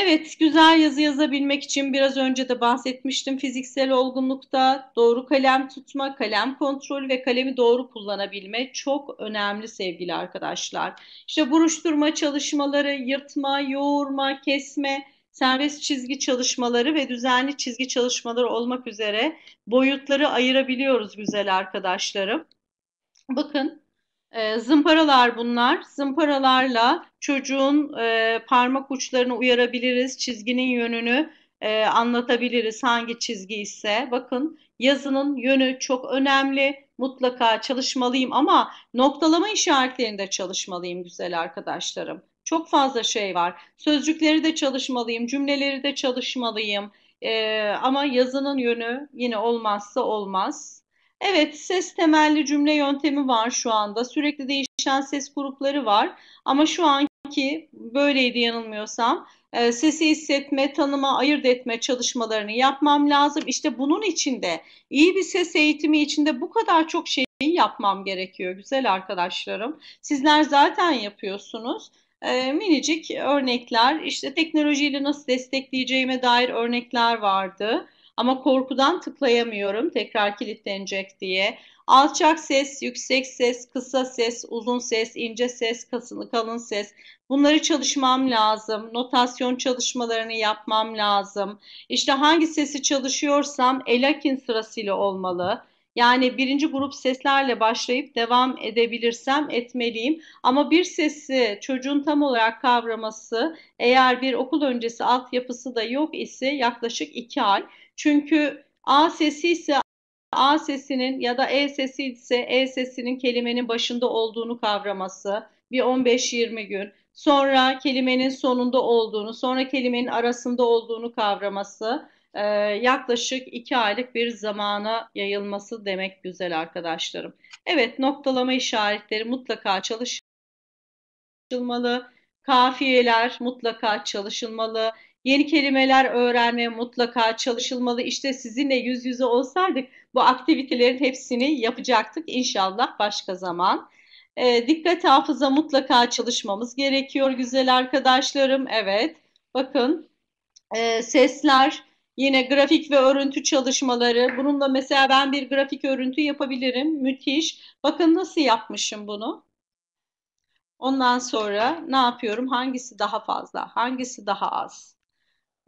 Evet, güzel yazı yazabilmek için biraz önce de bahsetmiştim fiziksel olgunlukta doğru kalem tutma, kalem kontrolü ve kalemi doğru kullanabilme çok önemli sevgili arkadaşlar. İşte buruşturma çalışmaları, yırtma, yoğurma, kesme, serbest çizgi çalışmaları ve düzenli çizgi çalışmaları olmak üzere boyutları ayırabiliyoruz güzel arkadaşlarım. Bakın e, zımparalar bunlar. Zımparalarla çocuğun e, parmak uçlarını uyarabiliriz, çizginin yönünü e, anlatabiliriz hangi çizgi ise. Bakın yazının yönü çok önemli. Mutlaka çalışmalıyım ama noktalama işaretlerinde çalışmalıyım güzel arkadaşlarım. Çok fazla şey var. Sözcükleri de çalışmalıyım, cümleleri de çalışmalıyım. E, ama yazının yönü yine olmazsa olmaz. Evet, ses temelli cümle yöntemi var şu anda. Sürekli değişen ses grupları var. Ama şu anki böyleydi yanılmıyorsam. Ee, sesi hissetme, tanıma, ayırt etme çalışmalarını yapmam lazım. İşte bunun içinde iyi bir ses eğitimi içinde bu kadar çok şeyi yapmam gerekiyor güzel arkadaşlarım. Sizler zaten yapıyorsunuz. E, minicik örnekler, işte teknolojiyle nasıl destekleyeceğime dair örnekler vardı ama korkudan tıklayamıyorum tekrar kilitlenecek diye. Alçak ses, yüksek ses, kısa ses, uzun ses, ince ses, kasılı kalın ses. Bunları çalışmam lazım. Notasyon çalışmalarını yapmam lazım. İşte hangi sesi çalışıyorsam Elakin sırasıyla olmalı. Yani birinci grup seslerle başlayıp devam edebilirsem etmeliyim. Ama bir sesi çocuğun tam olarak kavraması eğer bir okul öncesi altyapısı da yok ise yaklaşık iki ay. Çünkü A sesi ise A sesinin ya da E sesi ise E sesinin kelimenin başında olduğunu kavraması bir 15-20 gün. Sonra kelimenin sonunda olduğunu, sonra kelimenin arasında olduğunu kavraması e, yaklaşık 2 aylık bir zamana yayılması demek güzel arkadaşlarım. Evet noktalama işaretleri mutlaka çalışılmalı. Kafiyeler mutlaka çalışılmalı. Yeni kelimeler öğrenmeye mutlaka çalışılmalı. İşte sizinle yüz yüze olsaydık bu aktivitelerin hepsini yapacaktık inşallah başka zaman. E, dikkat hafıza mutlaka çalışmamız gerekiyor güzel arkadaşlarım. Evet bakın e, sesler yine grafik ve örüntü çalışmaları. Bununla mesela ben bir grafik örüntü yapabilirim. Müthiş. Bakın nasıl yapmışım bunu. Ondan sonra ne yapıyorum? Hangisi daha fazla? Hangisi daha az?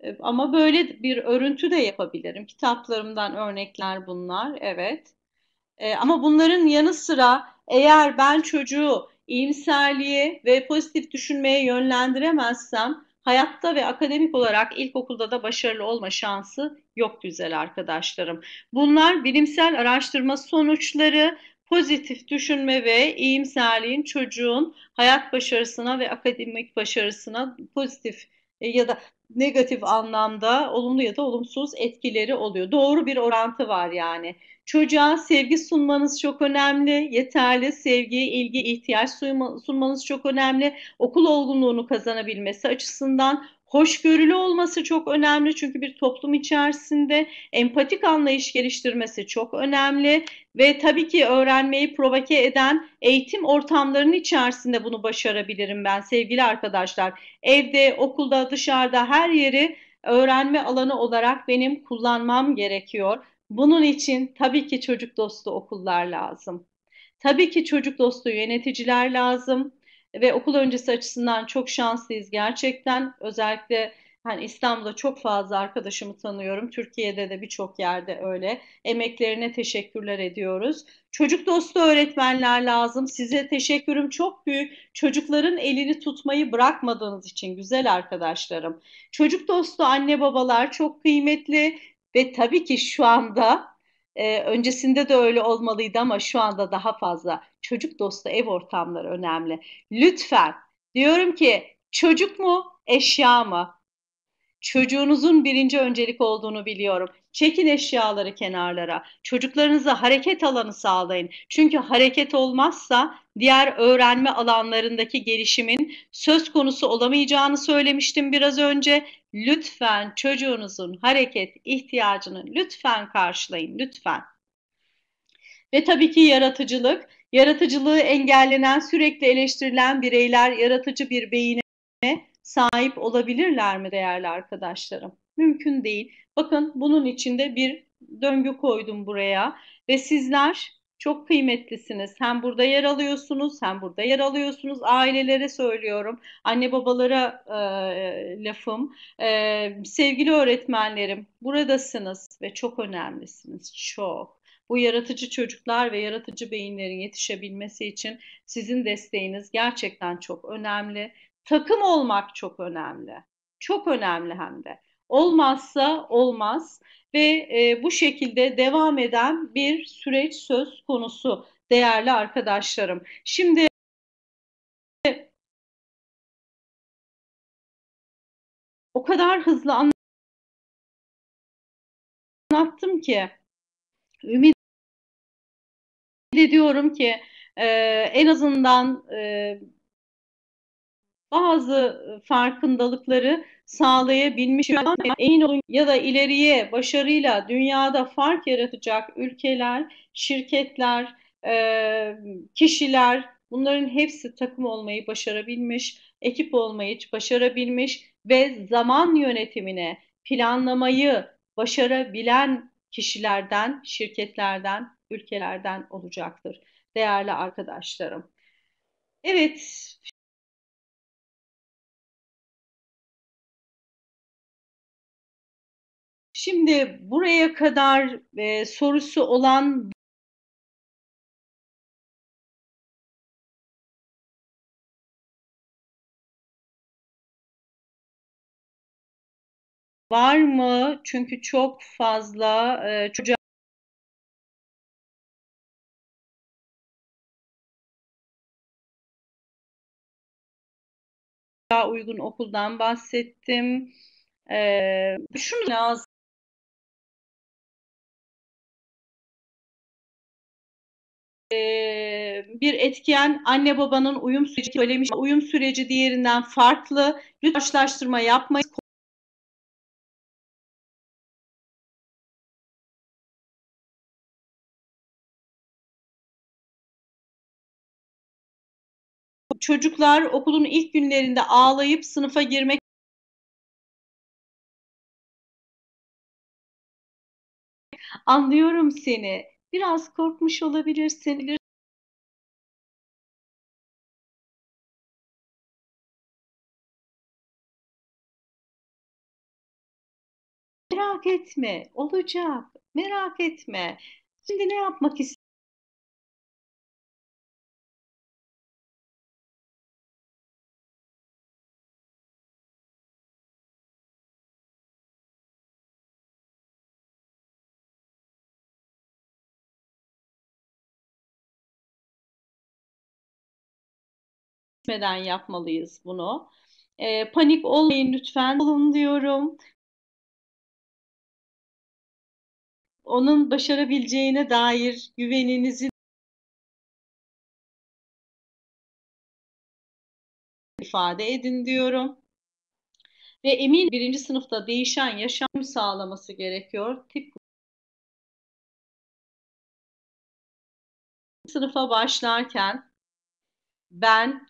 E, ama böyle bir örüntü de yapabilirim. Kitaplarımdan örnekler bunlar, evet. E, ama bunların yanı sıra eğer ben çocuğu iyimserliğe ve pozitif düşünmeye yönlendiremezsem hayatta ve akademik olarak ilkokulda da başarılı olma şansı yok güzel arkadaşlarım. Bunlar bilimsel araştırma sonuçları pozitif düşünme ve iyimserliğin çocuğun hayat başarısına ve akademik başarısına pozitif e, ya da negatif anlamda olumlu ya da olumsuz etkileri oluyor. Doğru bir orantı var yani. Çocuğa sevgi sunmanız çok önemli. Yeterli sevgi, ilgi, ihtiyaç sunmanız çok önemli. Okul olgunluğunu kazanabilmesi açısından hoşgörülü olması çok önemli çünkü bir toplum içerisinde empatik anlayış geliştirmesi çok önemli ve tabii ki öğrenmeyi provoke eden eğitim ortamlarının içerisinde bunu başarabilirim ben sevgili arkadaşlar. Evde, okulda, dışarıda her yeri öğrenme alanı olarak benim kullanmam gerekiyor. Bunun için tabii ki çocuk dostu okullar lazım. Tabii ki çocuk dostu yöneticiler lazım ve okul öncesi açısından çok şanslıyız gerçekten. Özellikle hani İstanbul'da çok fazla arkadaşımı tanıyorum. Türkiye'de de birçok yerde öyle. Emeklerine teşekkürler ediyoruz. Çocuk dostu öğretmenler lazım. Size teşekkürüm çok büyük. Çocukların elini tutmayı bırakmadığınız için güzel arkadaşlarım. Çocuk dostu anne babalar çok kıymetli ve tabii ki şu anda e, öncesinde de öyle olmalıydı ama şu anda daha fazla çocuk dostu ev ortamları önemli. Lütfen diyorum ki çocuk mu eşya mı? çocuğunuzun birinci öncelik olduğunu biliyorum. Çekin eşyaları kenarlara. Çocuklarınıza hareket alanı sağlayın. Çünkü hareket olmazsa diğer öğrenme alanlarındaki gelişimin söz konusu olamayacağını söylemiştim biraz önce. Lütfen çocuğunuzun hareket ihtiyacını lütfen karşılayın lütfen. Ve tabii ki yaratıcılık. Yaratıcılığı engellenen, sürekli eleştirilen bireyler yaratıcı bir beyine sahip olabilirler mi değerli arkadaşlarım? Mümkün değil. Bakın bunun içinde bir döngü koydum buraya ve sizler çok kıymetlisiniz. Hem burada yer alıyorsunuz, hem burada yer alıyorsunuz. Ailelere söylüyorum, anne babalara e, lafım. E, sevgili öğretmenlerim, buradasınız ve çok önemlisiniz, çok. Bu yaratıcı çocuklar ve yaratıcı beyinlerin yetişebilmesi için sizin desteğiniz gerçekten çok önemli. Takım olmak çok önemli. Çok önemli hem de. Olmazsa olmaz ve e, bu şekilde devam eden bir süreç söz konusu değerli arkadaşlarım. Şimdi o kadar hızlı anlattım ki ümit ediyorum ki e, en azından e, bazı e, farkındalıkları sağlayabilmiş olan olun ya da ileriye başarıyla dünyada fark yaratacak ülkeler, şirketler, e, kişiler bunların hepsi takım olmayı başarabilmiş, ekip olmayı başarabilmiş ve zaman yönetimine planlamayı başarabilen kişilerden, şirketlerden, ülkelerden olacaktır değerli arkadaşlarım. Evet, Şimdi buraya kadar e, sorusu olan var mı? Çünkü çok fazla e, çocuğa uygun okuldan bahsettim. Ee, şunu lazım. Ee, bir etken anne babanın uyum süreci söylemiş. Uyum süreci diğerinden farklı. Lütfen karşılaştırma yapmayın. Çocuklar okulun ilk günlerinde ağlayıp sınıfa girmek anlıyorum seni. Biraz korkmuş olabilirsin. Merak etme, olacak. Merak etme. Şimdi ne yapmak istiyorsun? etmeden yapmalıyız bunu. E, panik olmayın lütfen olun diyorum. Onun başarabileceğine dair güveninizi ifade edin diyorum. Ve emin birinci sınıfta değişen yaşam sağlaması gerekiyor. Tip sınıfa başlarken ben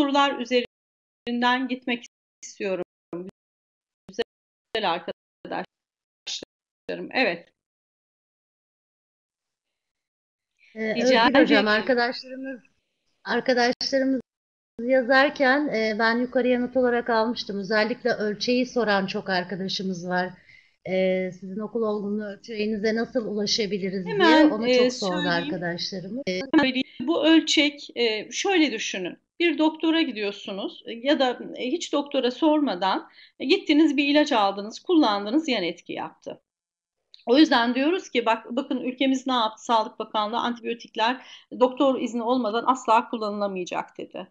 sorular üzerinden gitmek istiyorum. Güzel arkadaşlarım. Evet. Ee, Rica Özgür Hocam arkadaşlarımız arkadaşlarımız yazarken e, ben yukarıya not olarak almıştım. Özellikle ölçeği soran çok arkadaşımız var e, sizin okul olgunluğu tüyenize nasıl ulaşabiliriz Hemen, diye onu çok e, sordu arkadaşlarımız. E, bu ölçek e, şöyle düşünün. Bir doktora gidiyorsunuz ya da hiç doktora sormadan gittiniz bir ilaç aldınız, kullandınız, yan etki yaptı. O yüzden diyoruz ki bak bakın ülkemiz ne yaptı? Sağlık Bakanlığı antibiyotikler doktor izni olmadan asla kullanılamayacak dedi.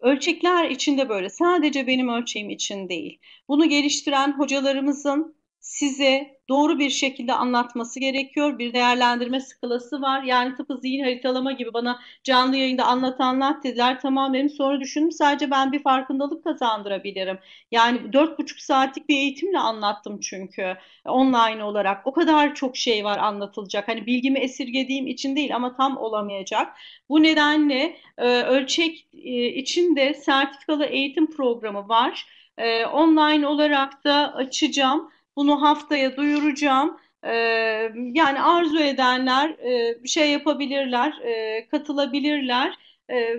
Ölçekler içinde böyle. Sadece benim ölçeğim için değil. Bunu geliştiren hocalarımızın size doğru bir şekilde anlatması gerekiyor. Bir değerlendirme skalası var. Yani tıpkı zihin haritalama gibi bana canlı yayında anlat anlat dediler. Tamam benim sonra düşündüm sadece ben bir farkındalık kazandırabilirim. Yani dört buçuk saatlik bir eğitimle anlattım çünkü online olarak. O kadar çok şey var anlatılacak. Hani bilgimi esirgediğim için değil ama tam olamayacak. Bu nedenle e, ölçek e, içinde sertifikalı eğitim programı var. E, online olarak da açacağım bunu haftaya duyuracağım. E, yani arzu edenler e, şey yapabilirler, e, katılabilirler. E,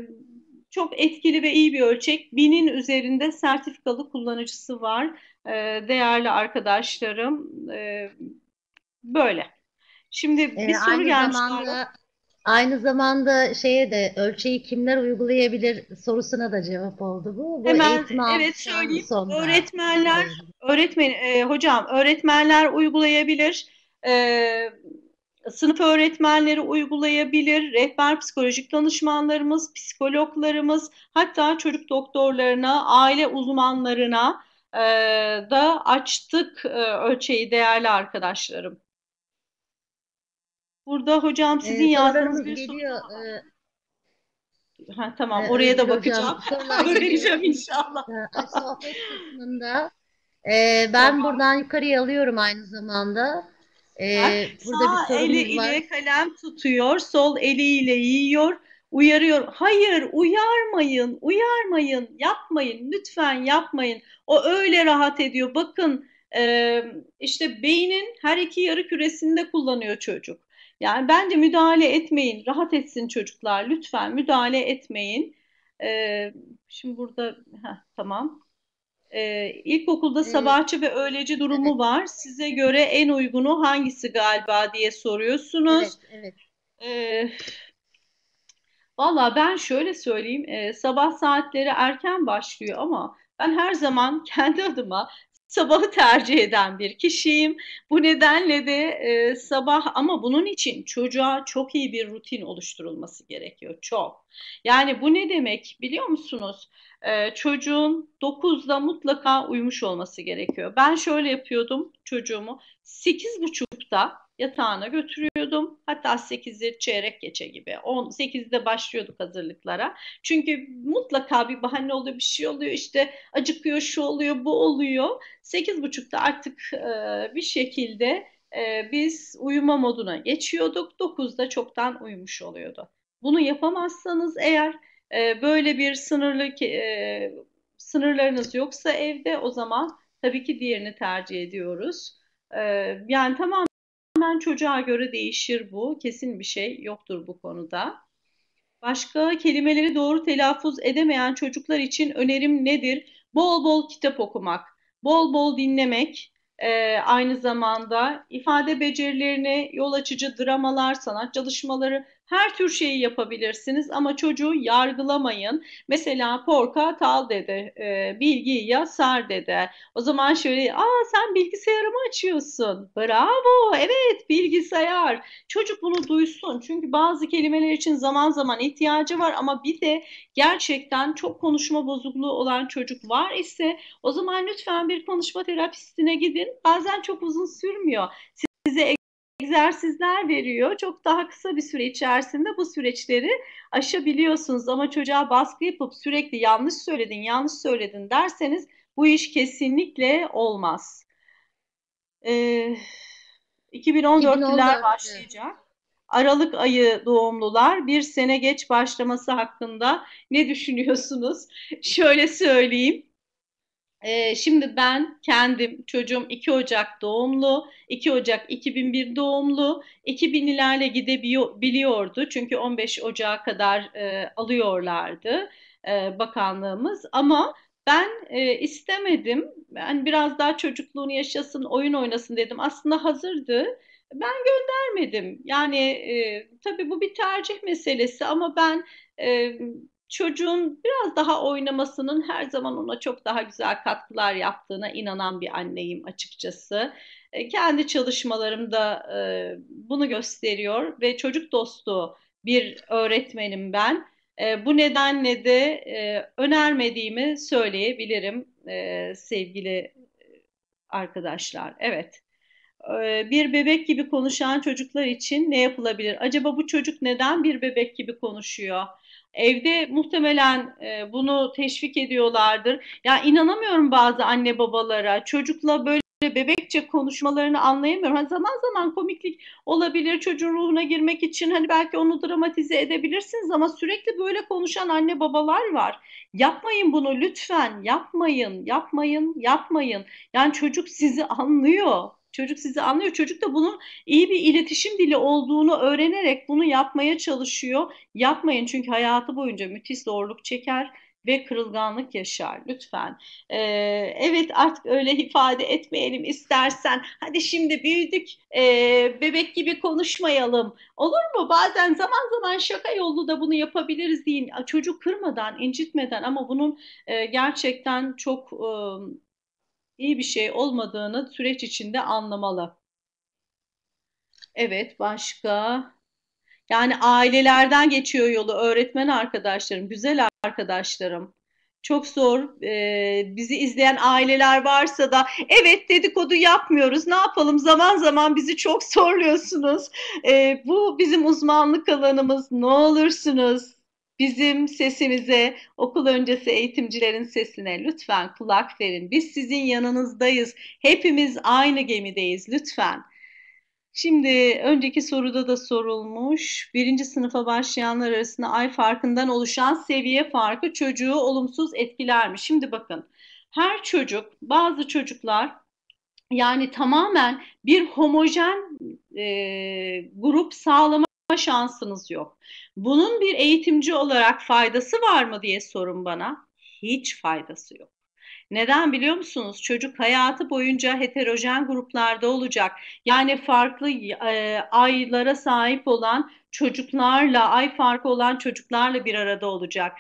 çok etkili ve iyi bir ölçek. Binin üzerinde sertifikalı kullanıcısı var e, değerli arkadaşlarım. E, böyle. Şimdi bir ee, soru gelmiş. Zamanda... Aynı zamanda şeye de ölçeyi kimler uygulayabilir sorusuna da cevap oldu bu. bu Hemen evet söyleyeyim. Sonunda. Öğretmenler, öğretmen e, hocam öğretmenler uygulayabilir. E, sınıf öğretmenleri uygulayabilir. Rehber psikolojik danışmanlarımız, psikologlarımız, hatta çocuk doktorlarına, aile uzmanlarına e, da açtık e, ölçeği değerli arkadaşlarım. Burada hocam ee, sizin ee, yazdığınız bir geliyor, E, ha, tamam e, oraya da bakacağım. Hocam, Öğreneceğim inşallah. E, sohbet kısmında. E, ben tamam. buradan yukarıya alıyorum aynı zamanda. E, burada Sağ bir eli var. ile kalem tutuyor, sol eliyle yiyor, uyarıyor. Hayır uyarmayın, uyarmayın, yapmayın, lütfen yapmayın. O öyle rahat ediyor. Bakın e, işte beynin her iki yarı küresinde kullanıyor çocuk. Yani bence müdahale etmeyin. Rahat etsin çocuklar. Lütfen müdahale etmeyin. Ee, şimdi burada heh, tamam. Ee, ilkokulda evet. sabahçı ve öğleci durumu evet. var. Size göre en uygunu hangisi galiba diye soruyorsunuz. Evet, evet. Ee, Valla ben şöyle söyleyeyim, e, sabah saatleri erken başlıyor ama ben her zaman kendi adıma sabahı tercih eden bir kişiyim. Bu nedenle de e, sabah ama bunun için çocuğa çok iyi bir rutin oluşturulması gerekiyor. Çok. Yani bu ne demek biliyor musunuz? E, çocuğun 9'da mutlaka uyumuş olması gerekiyor. Ben şöyle yapıyordum çocuğumu. 8.30'da yatağına götürüyordum. Hatta 8'leri çeyrek geçe gibi. 18'de başlıyorduk hazırlıklara. Çünkü mutlaka bir bahane oluyor, bir şey oluyor. İşte acıkıyor, şu oluyor, bu oluyor. 8.30'da artık e, bir şekilde e, biz uyuma moduna geçiyorduk. 9'da çoktan uyumuş oluyordu. Bunu yapamazsanız eğer e, böyle bir sınırlı e, sınırlarınız yoksa evde o zaman tabii ki diğerini tercih ediyoruz. E, yani tamam Tamamen çocuğa göre değişir bu. Kesin bir şey yoktur bu konuda. Başka kelimeleri doğru telaffuz edemeyen çocuklar için önerim nedir? Bol bol kitap okumak, bol bol dinlemek, e, aynı zamanda ifade becerilerine yol açıcı dramalar, sanat çalışmaları her tür şeyi yapabilirsiniz ama çocuğu yargılamayın. Mesela porka tal dedi, e, bilgiyi yasar dedi. O zaman şöyle, aa sen bilgisayarımı açıyorsun. Bravo, evet bilgisayar. Çocuk bunu duysun. Çünkü bazı kelimeler için zaman zaman ihtiyacı var ama bir de gerçekten çok konuşma bozukluğu olan çocuk var ise o zaman lütfen bir konuşma terapistine gidin. Bazen çok uzun sürmüyor. Size egzersizler veriyor. Çok daha kısa bir süre içerisinde bu süreçleri aşabiliyorsunuz ama çocuğa baskı yapıp sürekli yanlış söyledin, yanlış söyledin derseniz bu iş kesinlikle olmaz. Ee, 2014'lüler başlayacak. Aralık ayı doğumlular bir sene geç başlaması hakkında ne düşünüyorsunuz? Şöyle söyleyeyim. Ee, şimdi ben kendim çocuğum 2 Ocak doğumlu, 2 Ocak 2001 doğumlu, 2000 ilerle gidebiliyordu çünkü 15 Ocak'a kadar e, alıyorlardı e, bakanlığımız ama ben e, istemedim. Yani biraz daha çocukluğunu yaşasın, oyun oynasın dedim. Aslında hazırdı. Ben göndermedim. Yani e, tabii bu bir tercih meselesi ama ben e, çocuğun biraz daha oynamasının her zaman ona çok daha güzel katkılar yaptığına inanan bir anneyim açıkçası. E, kendi çalışmalarımda e, bunu gösteriyor ve çocuk dostu bir öğretmenim ben. E, bu nedenle de e, önermediğimi söyleyebilirim sevgili arkadaşlar. Evet. Bir bebek gibi konuşan çocuklar için ne yapılabilir? Acaba bu çocuk neden bir bebek gibi konuşuyor? Evde muhtemelen e, bunu teşvik ediyorlardır. Ya inanamıyorum bazı anne babalara. Çocukla böyle bebekçe konuşmalarını anlayamıyorum. Hani zaman zaman komiklik olabilir çocuğun ruhuna girmek için hani belki onu dramatize edebilirsiniz ama sürekli böyle konuşan anne babalar var. Yapmayın bunu lütfen yapmayın yapmayın yapmayın. Yani çocuk sizi anlıyor. Çocuk sizi anlıyor. Çocuk da bunun iyi bir iletişim dili olduğunu öğrenerek bunu yapmaya çalışıyor. Yapmayın çünkü hayatı boyunca müthiş zorluk çeker ve kırılganlık yaşar lütfen. Ee, evet artık öyle ifade etmeyelim istersen. Hadi şimdi büyüdük e, bebek gibi konuşmayalım. Olur mu? Bazen zaman zaman şaka yolu da bunu yapabiliriz deyin. Çocuk kırmadan, incitmeden ama bunun e, gerçekten çok... E, iyi bir şey olmadığını süreç içinde anlamalı. Evet başka. Yani ailelerden geçiyor yolu öğretmen arkadaşlarım, güzel arkadaşlarım. Çok zor. Ee, bizi izleyen aileler varsa da evet dedikodu yapmıyoruz. Ne yapalım? Zaman zaman bizi çok zorluyorsunuz. Ee, bu bizim uzmanlık alanımız. Ne olursunuz bizim sesimize, okul öncesi eğitimcilerin sesine lütfen kulak verin. Biz sizin yanınızdayız. Hepimiz aynı gemideyiz lütfen. Şimdi önceki soruda da sorulmuş. Birinci sınıfa başlayanlar arasında ay farkından oluşan seviye farkı çocuğu olumsuz etkiler mi? Şimdi bakın her çocuk bazı çocuklar yani tamamen bir homojen e, grup sağlama şansınız yok. Bunun bir eğitimci olarak faydası var mı diye sorun bana. Hiç faydası yok. Neden biliyor musunuz? Çocuk hayatı boyunca heterojen gruplarda olacak. Yani farklı e, aylara sahip olan çocuklarla, ay farkı olan çocuklarla bir arada olacak.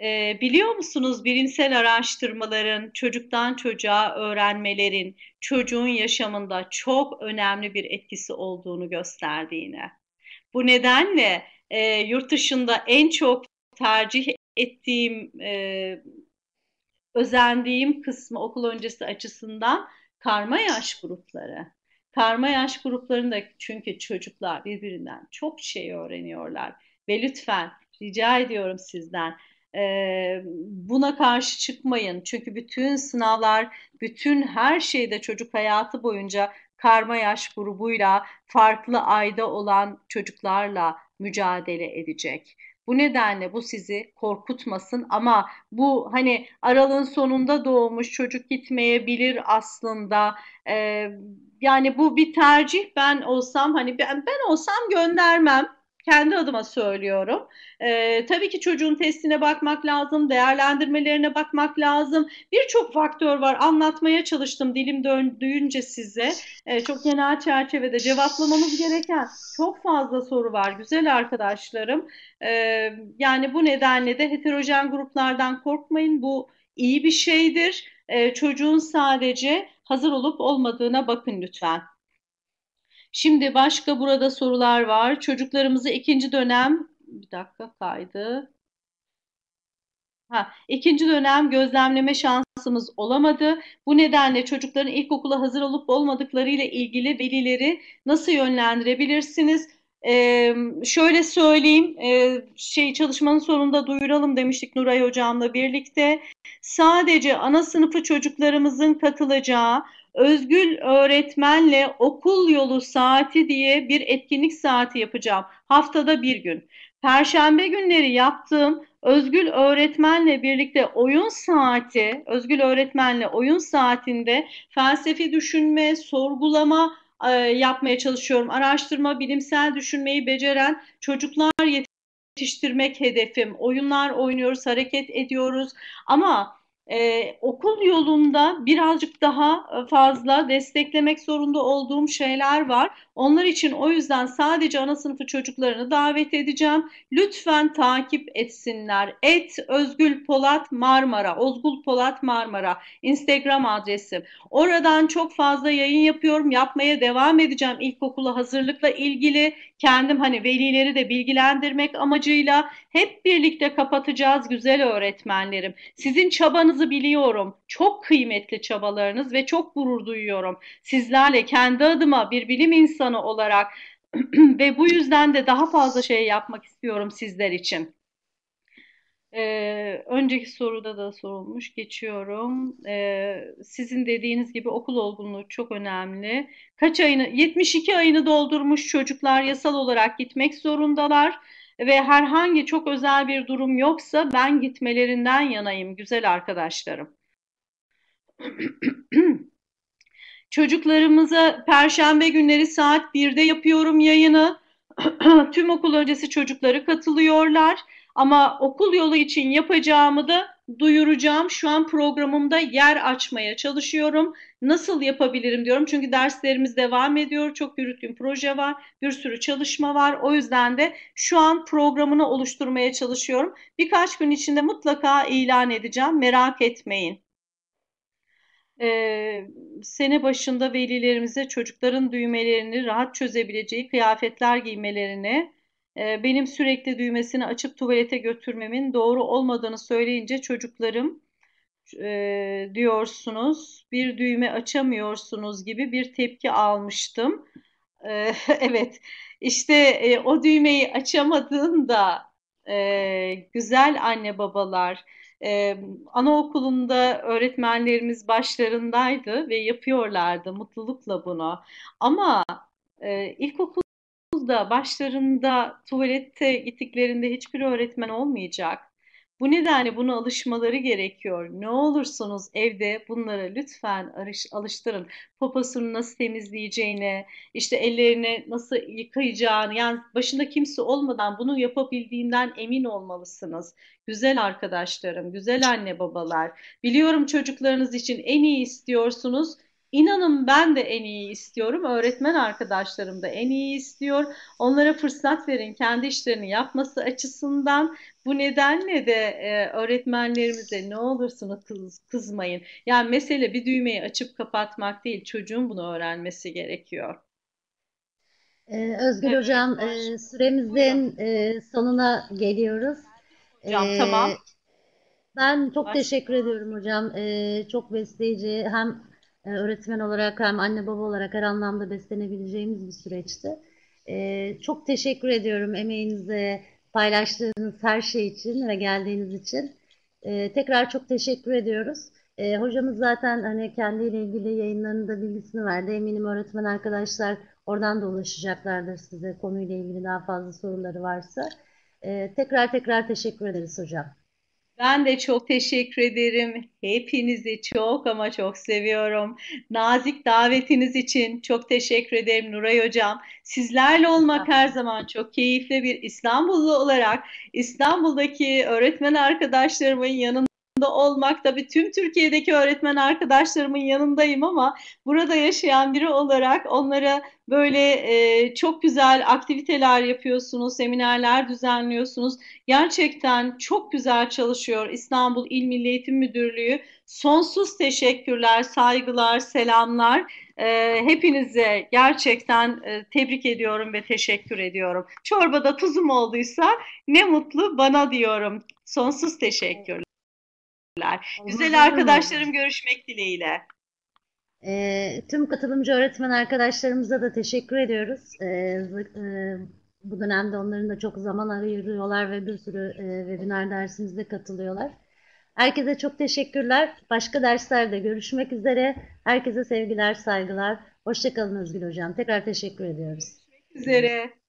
E, biliyor musunuz bilimsel araştırmaların çocuktan çocuğa öğrenmelerin çocuğun yaşamında çok önemli bir etkisi olduğunu gösterdiğini. Bu nedenle e, yurt dışında en çok tercih ettiğim, e, özendiğim kısmı okul öncesi açısından karma yaş grupları. Karma yaş gruplarında çünkü çocuklar birbirinden çok şey öğreniyorlar. Ve lütfen rica ediyorum sizden e, buna karşı çıkmayın. Çünkü bütün sınavlar, bütün her şeyde çocuk hayatı boyunca karma yaş grubuyla, farklı ayda olan çocuklarla mücadele edecek. Bu nedenle bu sizi korkutmasın ama bu hani aralığın sonunda doğmuş çocuk gitmeyebilir aslında. Ee, yani bu bir tercih ben olsam hani ben, ben olsam göndermem kendi adıma söylüyorum. E, tabii ki çocuğun testine bakmak lazım, değerlendirmelerine bakmak lazım. Birçok faktör var. Anlatmaya çalıştım dilim döndüğünce size. E, çok genel çerçevede cevaplamamız gereken çok fazla soru var güzel arkadaşlarım. E, yani bu nedenle de heterojen gruplardan korkmayın. Bu iyi bir şeydir. E, çocuğun sadece hazır olup olmadığına bakın lütfen. Şimdi başka burada sorular var. Çocuklarımızı ikinci dönem bir dakika kaydı. Ha, ikinci dönem gözlemleme şansımız olamadı. Bu nedenle çocukların ilkokula hazır olup olmadıkları ile ilgili velileri nasıl yönlendirebilirsiniz? Ee, şöyle söyleyeyim, e, şey çalışmanın sonunda duyuralım demiştik Nuray hocamla birlikte. Sadece ana sınıfı çocuklarımızın katılacağı Özgül öğretmenle okul yolu saati diye bir etkinlik saati yapacağım. Haftada bir gün. Perşembe günleri yaptığım Özgül öğretmenle birlikte oyun saati, Özgül öğretmenle oyun saatinde felsefi düşünme, sorgulama e, yapmaya çalışıyorum. Araştırma, bilimsel düşünmeyi beceren çocuklar yetiştirmek hedefim. Oyunlar oynuyoruz, hareket ediyoruz ama e, okul yolunda birazcık daha fazla desteklemek zorunda olduğum şeyler var. Onlar için o yüzden sadece ana sınıfı çocuklarını davet edeceğim. Lütfen takip etsinler. Et Özgül Polat Marmara, Özgül Polat Marmara Instagram adresim. Oradan çok fazla yayın yapıyorum. Yapmaya devam edeceğim ilkokula hazırlıkla ilgili. Kendim hani velileri de bilgilendirmek amacıyla hep birlikte kapatacağız güzel öğretmenlerim. Sizin çabanız çabanızı biliyorum. Çok kıymetli çabalarınız ve çok gurur duyuyorum. Sizlerle kendi adıma bir bilim insanı olarak ve bu yüzden de daha fazla şey yapmak istiyorum sizler için. Ee, önceki soruda da sorulmuş geçiyorum. Ee, sizin dediğiniz gibi okul olgunluğu çok önemli. Kaç ayını 72 ayını doldurmuş çocuklar yasal olarak gitmek zorundalar ve herhangi çok özel bir durum yoksa ben gitmelerinden yanayım güzel arkadaşlarım. Çocuklarımıza perşembe günleri saat 1'de yapıyorum yayını. Tüm okul öncesi çocukları katılıyorlar. Ama okul yolu için yapacağımı da duyuracağım. Şu an programımda yer açmaya çalışıyorum. Nasıl yapabilirim diyorum. Çünkü derslerimiz devam ediyor. Çok yürüttüğüm proje var. Bir sürü çalışma var. O yüzden de şu an programını oluşturmaya çalışıyorum. Birkaç gün içinde mutlaka ilan edeceğim. Merak etmeyin. Ee, sene başında velilerimize çocukların düğmelerini rahat çözebileceği kıyafetler giymelerini ee, benim sürekli düğmesini açıp tuvalete götürmemin doğru olmadığını söyleyince çocuklarım e, diyorsunuz bir düğme açamıyorsunuz gibi bir tepki almıştım. E, evet işte e, o düğmeyi açamadığında e, güzel anne babalar e, anaokulunda öğretmenlerimiz başlarındaydı ve yapıyorlardı mutlulukla bunu ama e, ilkokul okulda başlarında tuvalette gittiklerinde hiçbir öğretmen olmayacak. Bu nedenle buna alışmaları gerekiyor. Ne olursunuz evde bunlara lütfen alıştırın. Poposunu nasıl temizleyeceğini, işte ellerini nasıl yıkayacağını, yani başında kimse olmadan bunu yapabildiğinden emin olmalısınız. Güzel arkadaşlarım, güzel anne babalar. Biliyorum çocuklarınız için en iyi istiyorsunuz İnanın ben de en iyi istiyorum. Öğretmen arkadaşlarım da en iyi istiyor. Onlara fırsat verin kendi işlerini yapması açısından. Bu nedenle de e, öğretmenlerimize ne olursunuz kız, kızmayın. Yani mesele bir düğmeyi açıp kapatmak değil. Çocuğun bunu öğrenmesi gerekiyor. Ee, Özgür evet, Hocam e, süremizin e, sonuna geliyoruz. Hocam ee, tamam. Ben çok Baş... teşekkür ediyorum hocam. Ee, çok besleyici hem e, öğretmen olarak hem anne baba olarak her anlamda beslenebileceğimiz bir süreçti. E, çok teşekkür ediyorum emeğinize, paylaştığınız her şey için ve geldiğiniz için. E, tekrar çok teşekkür ediyoruz. hocamız zaten hani kendiyle ilgili yayınlarında bilgisini verdi. Eminim öğretmen arkadaşlar oradan da ulaşacaklardır size konuyla ilgili daha fazla soruları varsa. tekrar tekrar teşekkür ederiz hocam. Ben de çok teşekkür ederim. Hepinizi çok ama çok seviyorum. Nazik davetiniz için çok teşekkür ederim Nuray Hocam. Sizlerle olmak her zaman çok keyifli bir İstanbullu olarak İstanbul'daki öğretmen arkadaşlarımın yanında yanında olmak tabii tüm Türkiye'deki öğretmen arkadaşlarımın yanındayım ama burada yaşayan biri olarak onlara böyle e, çok güzel aktiviteler yapıyorsunuz, seminerler düzenliyorsunuz. Gerçekten çok güzel çalışıyor İstanbul İl Milli Eğitim Müdürlüğü. Sonsuz teşekkürler, saygılar, selamlar. E, hepinize gerçekten e, tebrik ediyorum ve teşekkür ediyorum. Çorbada tuzum olduysa ne mutlu bana diyorum. Sonsuz teşekkürler teşekkürler. Güzel arkadaşlarım görüşmek dileğiyle. E, tüm katılımcı öğretmen arkadaşlarımıza da teşekkür ediyoruz. E, e, bu dönemde onların da çok zaman ayırıyorlar ve bir sürü e, webinar dersimizde katılıyorlar. Herkese çok teşekkürler. Başka derslerde görüşmek üzere. Herkese sevgiler, saygılar. Hoşçakalın Özgül Hocam. Tekrar teşekkür ediyoruz. Görüşmek üzere.